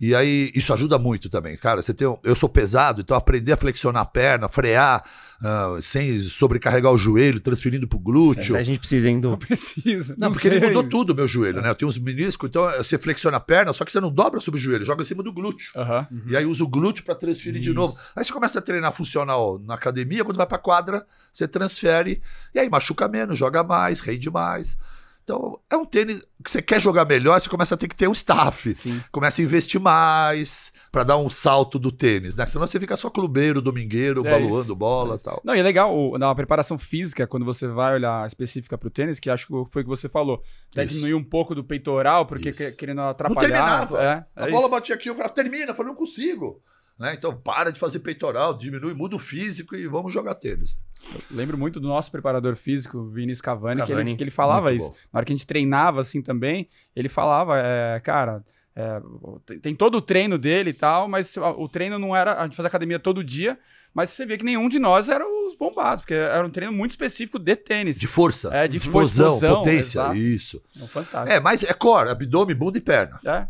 E aí, isso ajuda muito também, cara. Você tem um, eu sou pesado, então aprender a flexionar a perna, frear ah, sem sobrecarregar o joelho, transferindo pro glúteo. a gente precisa, hein, Não precisa. Não, não porque sei. ele mudou tudo, meu joelho, né? Eu tenho uns meniscos, então você flexiona a perna, só que você não dobra sobre o joelho, joga em cima do glúteo. Uhum. E aí usa o glúteo para transferir Isso. de novo. Aí você começa a treinar funcional na academia, quando vai pra quadra, você transfere, e aí machuca menos, joga mais, rende mais. Então, é um tênis que você quer jogar melhor, você começa a ter que ter um staff. Sim. Começa a investir mais para dar um salto do tênis, né? Senão você fica só clubeiro, domingueiro, é baluando isso, bola é tal. Não, e é legal, o, na preparação física, quando você vai olhar específica para o tênis, que acho que foi o que você falou, até diminuir um pouco do peitoral, porque querendo atrapalhar. Não terminava. É, a é bola batia aqui, o cara termina, eu falei, não consigo. Né? Então para de fazer peitoral, diminui, muda o físico e vamos jogar tênis. Eu lembro muito do nosso preparador físico, Vinícius Cavani, Cavani. Que, ele, que ele falava muito isso. Bom. Na hora que a gente treinava assim também, ele falava, é, cara, é, tem todo o treino dele e tal, mas o treino não era. A gente fazia academia todo dia, mas você vê que nenhum de nós era os bombados, porque era um treino muito específico de tênis. De força. É, de, de força, explosão, potência. Exato. Isso. É um fantástico. É, mas é core, abdômen, bunda e perna. É.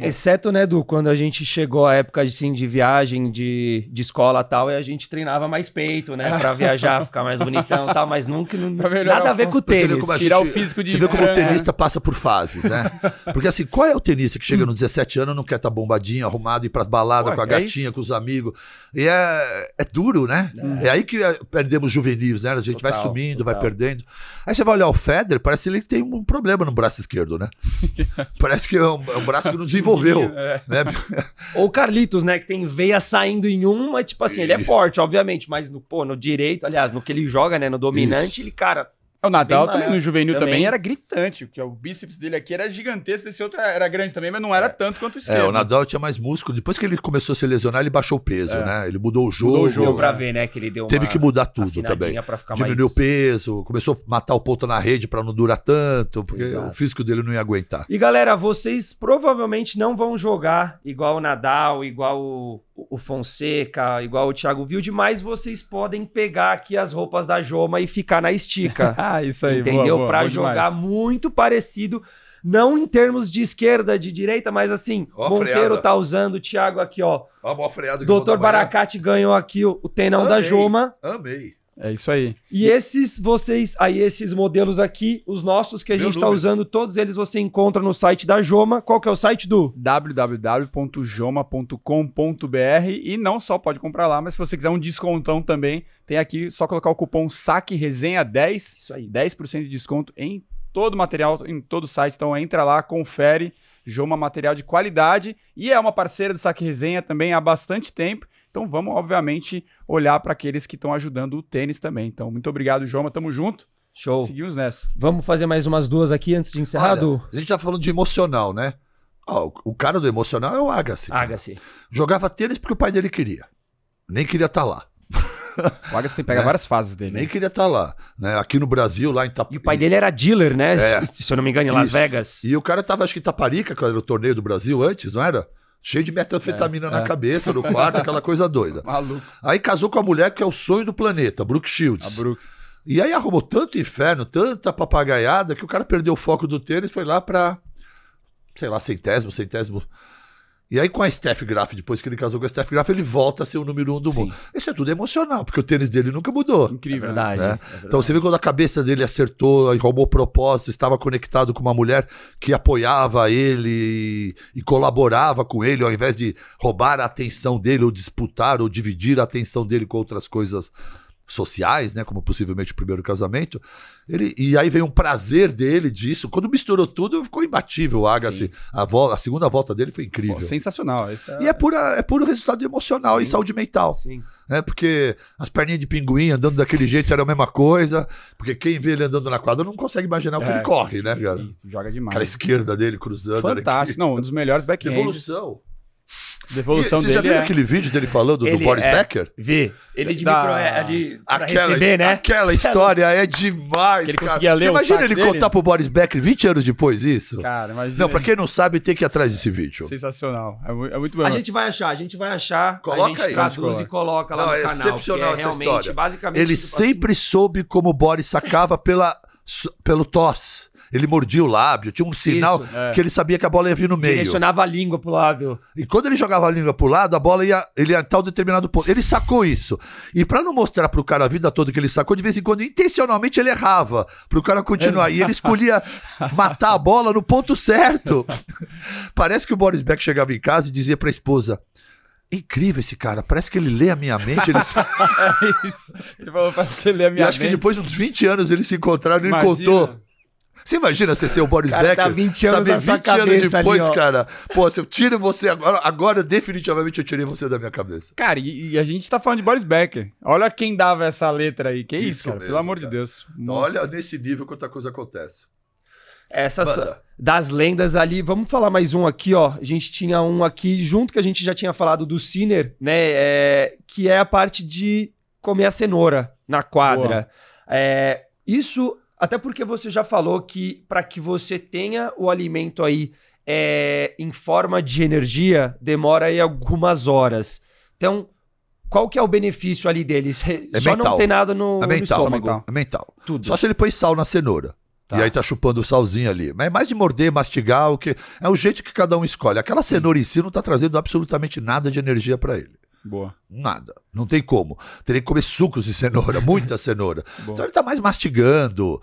Exceto, né, Edu, quando a gente chegou à época assim, de viagem, de, de escola e tal, e a gente treinava mais peito, né? Pra viajar, ficar mais bonitão e tal, mas nunca. nada a ver com o tênis. tirar o físico de. Você vê como o é. tenista passa por fases, né? Porque assim, qual é o tenista que chega hum. nos 17 anos não quer estar tá bombadinho, arrumado, ir pras baladas com a é gatinha, com os amigos? E é, é duro, né? É. é aí que é, perdemos juvenis, né? A gente total, vai sumindo, total. vai perdendo. Aí você vai olhar o Feder parece que ele tem um problema no braço esquerdo, né? parece que é um, um braço que não desenvolveu. É. Né? Ou Carlitos, né? Que tem veia saindo em uma, tipo assim, ele é forte, obviamente, mas no, pô, no direito, aliás, no que ele joga, né? No dominante, Isso. ele, cara, é, o Nadal também, no juvenil também. também. era gritante, porque o bíceps dele aqui era gigantesco, esse outro era grande também, mas não era é. tanto quanto o esquerdo. É, o Nadal tinha mais músculo. Depois que ele começou a se lesionar, ele baixou o peso, é. né? Ele mudou o jogo. Mudou o jogo. Deu pra né? ver, né, que ele deu Teve que mudar tudo também. Diminuiu o peso, começou a matar o ponto na rede para não durar tanto, porque Exato. o físico dele não ia aguentar. E galera, vocês provavelmente não vão jogar igual o Nadal, igual o o Fonseca, igual o Thiago viu mas vocês podem pegar aqui as roupas da Joma e ficar na estica. ah, isso aí, Entendeu? Para jogar demais. muito parecido, não em termos de esquerda, de direita, mas assim, ó, Monteiro freada. tá usando, o Thiago aqui, ó. Ó, boa freada. Doutor Baracate ganhou aqui o, o tenão amei, da Joma. Amei. É isso aí. E esses vocês, aí esses modelos aqui, os nossos que a Meu gente está usando, todos eles você encontra no site da Joma. Qual que é o site do? www.joma.com.br e não só pode comprar lá, mas se você quiser um descontão também, tem aqui só colocar o cupom saque resenha 10, isso aí, 10% de desconto em todo o material, em todo o site. Então entra lá, confere, Joma material de qualidade e é uma parceira do Saque Resenha também há bastante tempo. Então vamos, obviamente, olhar para aqueles que estão ajudando o tênis também. Então, muito obrigado, Joma. Tamo junto. Show. Seguimos nessa. Vamos fazer mais umas duas aqui antes de encerrar, Olha, A gente tá falando de emocional, né? Oh, o cara do emocional é o Agassi. Cara. Agassi. Jogava tênis porque o pai dele queria. Nem queria estar tá lá. O Agassi tem pega né? várias fases dele. Nem queria estar tá lá. Né? Aqui no Brasil, lá em Itaparica. E o pai dele era dealer, né? É. Se eu não me engano, em Las Vegas. E o cara tava, acho que em Itaparica, que era o torneio do Brasil antes, não era? cheio de metanfetamina é, na é. cabeça, no quarto, aquela coisa doida. Maluco. Aí casou com a mulher que é o sonho do planeta, Brooke Shields. A Brooks. E aí arrumou tanto inferno, tanta papagaiada, que o cara perdeu o foco do tênis, foi lá pra, sei lá, centésimo, centésimo e aí, com a Steph Graf, depois que ele casou com a Steph Graf, ele volta a ser o número um do Sim. mundo. Isso é tudo emocional, porque o tênis dele nunca mudou. É Incrível. É verdade, né? é verdade. Então você vê quando a cabeça dele acertou, roubou propósito, estava conectado com uma mulher que apoiava ele e colaborava com ele, ao invés de roubar a atenção dele, ou disputar, ou dividir a atenção dele com outras coisas sociais, né, como possivelmente o primeiro casamento. Ele, e aí vem um prazer dele disso. Quando misturou tudo, ficou imbatível o Agassi. A, vo, a segunda volta dele foi incrível. Pô, sensacional. Essa... E é, pura, é puro resultado emocional Sim. e saúde mental. Sim. É porque as perninhas de pinguim andando daquele jeito era a mesma coisa. Porque quem vê ele andando na quadra não consegue imaginar o que é, ele corre, né, cara? Joga demais. Aquela esquerda dele cruzando. Fantástico. Não, um dos melhores back Evolução. Devolução e, você dele já viu é... aquele vídeo dele falando ele, do Boris é, Becker? Vi. Ele de da... micro é, ali pra aquela, receber, né? Aquela história é demais, ele cara. Ler você imagina ele dele? contar pro Boris Becker 20 anos depois isso? Cara, imagina. Não, pra quem não sabe, tem que ir atrás desse vídeo. Sensacional. É, muito, é muito bom. A gente vai achar, a gente vai achar. Coloca a gente aí. traduz e coloca lá não, no é canal. É excepcional é essa história. Basicamente, ele tipo sempre assim... soube como o Boris sacava pela, pelo tosse ele mordia o lábio, tinha um sinal Isso, é. que ele sabia que a bola ia vir no meio. Direcionava a língua pro lábio. E quando ele jogava a língua pro lado, a bola ia, ele ia tal determinado ponto. Ele sacou isso. E para não mostrar pro cara a vida toda que ele sacou, de vez em quando, intencionalmente ele errava pro cara continuar. E ele escolhia matar a bola no ponto certo. Parece que o Boris Beck chegava em casa e dizia pra esposa: é incrível esse cara, parece que ele lê a minha mente. Ele, é ele falou, parece que ele lê a minha e acho mente. Acho que depois de uns 20 anos eles se encontraram e ele contou. Você imagina você ser o Boris cara, Becker? Tá 20 anos saber 20 anos depois, ali, cara. Pô, se eu tiro você agora, agora definitivamente eu tirei você da minha cabeça. Cara, e, e a gente tá falando de Boris Becker. Olha quem dava essa letra aí. Que isso, isso cara, mesmo, pelo amor cara. de Deus. Olha nesse nível quanta coisa acontece. Essas das lendas ali, vamos falar mais um aqui, ó. A gente tinha um aqui junto que a gente já tinha falado do Sinner, né? É, que é a parte de comer a cenoura na quadra. É, isso até porque você já falou que para que você tenha o alimento aí é, em forma de energia, demora aí algumas horas. Então, qual que é o benefício ali deles? É Só mental. não tem nada no, é mental, no estômago. É mental. Tudo. Só se ele põe sal na cenoura. Tá. E aí tá chupando o salzinho ali. Mas é mais de morder, mastigar, o que é o jeito que cada um escolhe. Aquela cenoura Sim. em si não tá trazendo absolutamente nada de energia para ele. Boa. Nada. Não tem como. Teria que comer sucos de cenoura, muita cenoura. então ele está mais mastigando,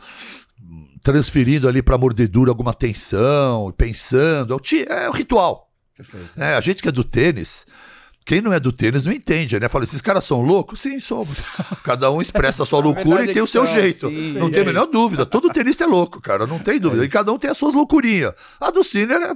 transferindo ali para mordedura alguma tensão, pensando. É o, é o ritual. Perfeito. É, a gente que é do tênis, quem não é do tênis não entende, né? Fala, esses caras são loucos? Sim, somos. Cada um expressa a sua é loucura a e tem o seu são, jeito. Sim, não sim, tem a é menor isso. dúvida. Todo tenista é louco, cara, não tem é dúvida. É e cada um tem as suas loucurinhas. A do Sinner é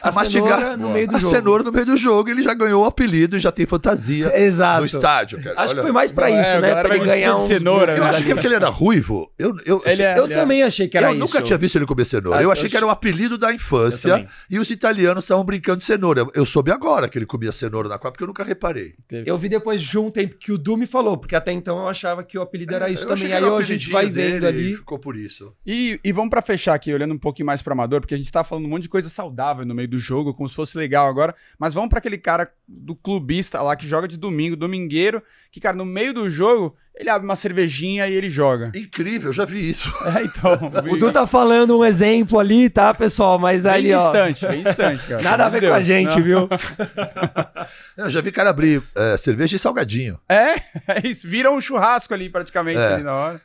a mastigar cenoura no meio do a jogo. cenoura no meio do jogo, ele já ganhou o apelido e já tem fantasia Exato. no estádio, cara. Acho Olha, que foi mais pra isso, né? Pra ele ganhar um cenoura. Eu acho que é porque ele era ruivo. Eu, eu, ele eu também achei que era eu isso. Eu nunca tinha visto ele comer cenoura. eu achei que era o apelido da infância e os italianos estavam brincando de cenoura. Eu soube agora que ele comia cenoura na quadra porque eu nunca reparei. Eu vi depois de um tempo que o Du me falou, porque até então eu achava que o apelido era é, isso também. Aí a gente vai vendo ali. Ficou por isso. E, e vamos para fechar aqui, olhando um pouquinho mais para amador, porque a gente tá falando um monte de coisa saudável no meio do jogo, como se fosse legal agora. Mas vamos para aquele cara do clubista lá que joga de domingo, domingueiro, que, cara, no meio do jogo ele abre uma cervejinha e ele joga. Incrível, eu já vi isso. É, então. o Du tá falando um exemplo ali, tá, pessoal? Mas bem ali, distante, ó. Bem distante, cara. Nada a ver Deus, com a gente, não. viu? eu já vi cara abrir é, cerveja e salgadinho. É, é isso. Vira um churrasco ali praticamente é. ali na hora.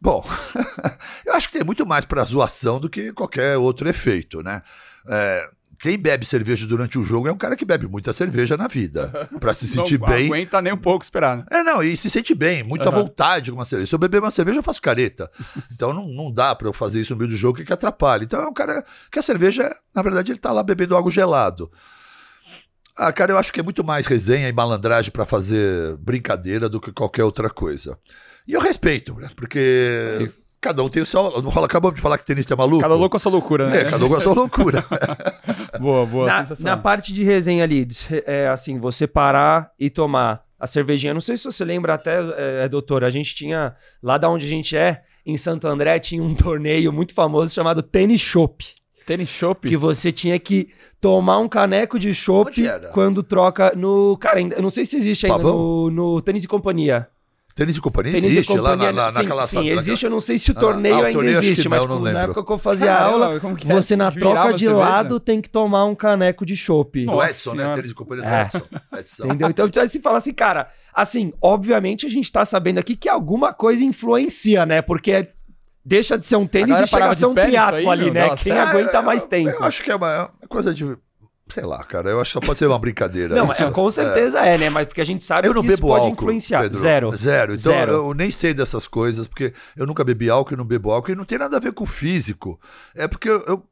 Bom, eu acho que tem muito mais para zoação do que qualquer outro efeito, né? É, quem bebe cerveja durante o jogo é um cara que bebe muita cerveja na vida. para se sentir não bem. Não aguenta nem um pouco esperar, né? É, não, e se sente bem, muita uhum. vontade com uma cerveja. Se eu beber uma cerveja, eu faço careta. Então não, não dá para eu fazer isso no meio do jogo que atrapalha. Então é um cara que a cerveja, na verdade, ele tá lá bebendo algo gelado. Ah, cara, eu acho que é muito mais resenha e malandragem para fazer brincadeira do que qualquer outra coisa. E eu respeito, né? porque Isso. cada um tem o seu. Acabamos de falar que tenista é maluco. Cada louco com a sua loucura, né? É, cada um com a sua loucura. Boa, boa, na, sensação. Na parte de resenha ali, é assim, você parar e tomar a cervejinha. Não sei se você lembra até, é, doutor, a gente tinha, lá da onde a gente é, em Santo André, tinha um torneio muito famoso chamado Tênis Shop. Tênis chopp? Que você tinha que tomar um caneco de chopp quando troca no. Cara, eu não sei se existe ainda no, no Tênis e Companhia. Tênis de Companhia Tênis existe companhia, lá na, na, sim, naquela... Sim, existe. Eu não sei se o ah, torneio ah, ainda torneio existe, mas não, não na época que eu fazia Caramba, ah, aula, é? você na troca de lado tem que tomar um caneco de chope. Do Edson, né? Tênis de Companhia do é. Edson. Entendeu? Então, se falar assim, cara, assim, obviamente a gente tá sabendo aqui que alguma coisa influencia, né? Porque é, deixa de ser um tênis e é chega a ser um triatlo ali, né? Quem aguenta é, mais tempo. Eu acho que é uma, coisa de Sei lá, cara, eu acho que só pode ser uma brincadeira. Não, isso. é, com é. certeza é. é. né? Mas porque a gente sabe eu não que bebo isso pode influenciar. Pedro. Zero. Zero. Então Zero. eu nem sei dessas coisas, porque eu nunca bebi álcool e não bebo álcool. E não tem nada a ver com o físico. É porque eu, eu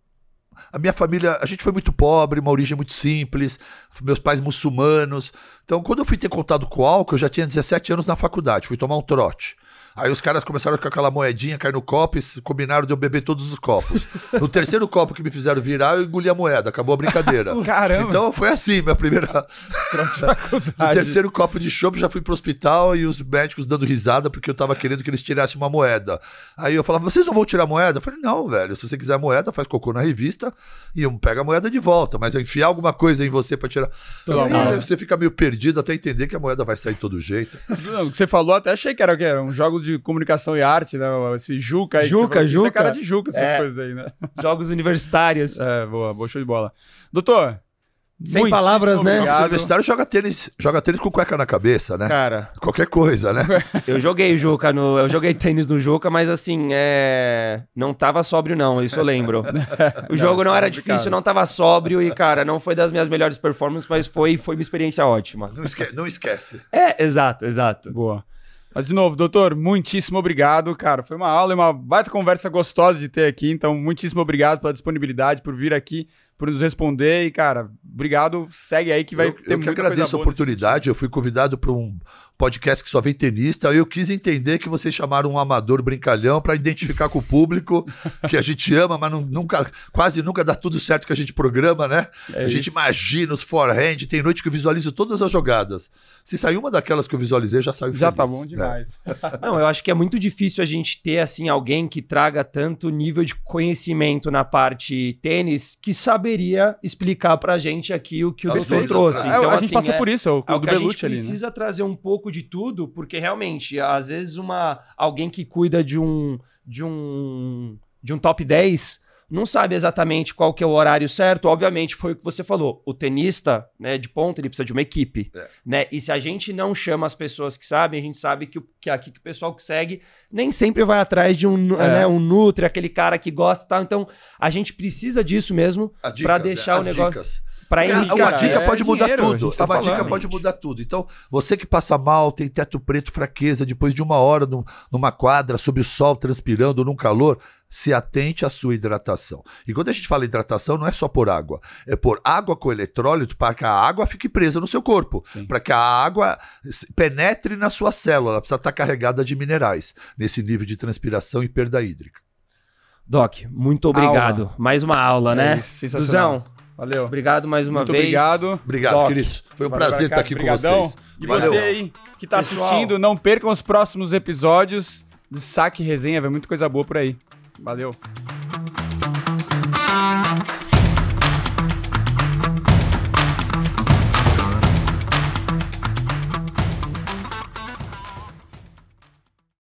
a minha família, a gente foi muito pobre, uma origem muito simples, meus pais muçulmanos. Então, quando eu fui ter contato com o álcool, eu já tinha 17 anos na faculdade, fui tomar um trote. Aí os caras começaram com aquela moedinha, cair no copo e combinaram de eu beber todos os copos. No terceiro copo que me fizeram virar, eu engoli a moeda, acabou a brincadeira. Caramba! Então foi assim, minha primeira. no terceiro copo de chope já fui pro hospital e os médicos dando risada porque eu tava querendo que eles tirassem uma moeda. Aí eu falava, vocês não vão tirar moeda? Eu falei, não, velho, se você quiser a moeda, faz cocô na revista e pega a moeda de volta, mas eu enfiar alguma coisa em você para tirar. aí, você fica meio perdido até entender que a moeda vai sair de todo jeito. Não, o que você falou, até achei que era, que era um jogo de de comunicação e arte, né? Esse Juca aí. Juca, é Juca. é cara de Juca, essas é. coisas aí, né? Jogos universitários. É, boa, boa show de bola. Doutor, sem palavras, né? O universitário joga tênis, joga tênis com cueca na cabeça, né? Cara. Qualquer coisa, né? Eu joguei Juca no, eu joguei tênis no Juca, mas assim, é, não tava sóbrio não, isso eu lembro. O jogo não, não é era difícil, não tava sóbrio e cara, não foi das minhas melhores performances, mas foi, foi uma experiência ótima. Não, esque não esquece. É, exato, exato. Boa. Mas, de novo, doutor, muitíssimo obrigado, cara. Foi uma aula e uma baita conversa gostosa de ter aqui. Então, muitíssimo obrigado pela disponibilidade, por vir aqui, por nos responder. E, cara, obrigado. Segue aí que vai eu, ter eu que agradeço a oportunidade. Eu fui convidado para um podcast que só vem tenista. Eu quis entender que vocês chamaram um amador brincalhão para identificar com o público que a gente ama, mas não, nunca, quase nunca dá tudo certo que a gente programa, né? É a gente imagina os forehand. Tem noite que eu visualizo todas as jogadas. Se sair uma daquelas que eu visualizei, já saiu Já tá feliz, tá bom né? demais. Né? não, eu acho que é muito difícil a gente ter assim alguém que traga tanto nível de conhecimento na parte tênis que saberia explicar pra gente aqui o que o Doutor trouxe. Né? É, então, é, a gente assim, passou é, por isso, o, é, o do Belucci ali. Né? precisa né? trazer um pouco pouco de tudo, porque realmente, às vezes, uma alguém que cuida de um de um de um top 10 não sabe exatamente qual que é o horário certo. Obviamente, foi o que você falou. O tenista, né, de ponta, ele precisa de uma equipe, é. né? E se a gente não chama as pessoas que sabem, a gente sabe que, que aqui que o pessoal que segue nem sempre vai atrás de um, é. né, um nutri, aquele cara que gosta e tal. Então, a gente precisa disso mesmo para né? deixar né? o negócio... Dicas. Pra enriquecer, é, uma dica é pode mudar dinheiro, tudo. Tá é uma falando, dica pode mudar tudo. Então, você que passa mal, tem teto preto, fraqueza, depois de uma hora numa quadra, sob o sol, transpirando, num calor, se atente à sua hidratação. E quando a gente fala hidratação, não é só por água. É por água com eletrólito para que a água fique presa no seu corpo. Para que a água penetre na sua célula. Ela precisa estar tá carregada de minerais nesse nível de transpiração e perda hídrica. Doc, muito obrigado. Aula. Mais uma aula, é né? Isso, sensacional. Duzão, Valeu. Obrigado mais uma Muito vez. Obrigado. Obrigado, Doc. Foi um prazer estar aqui Obrigadão. com vocês. E Valeu. você aí que está assistindo, não percam os próximos episódios de Saque Resenha. vem muita coisa boa por aí. Valeu.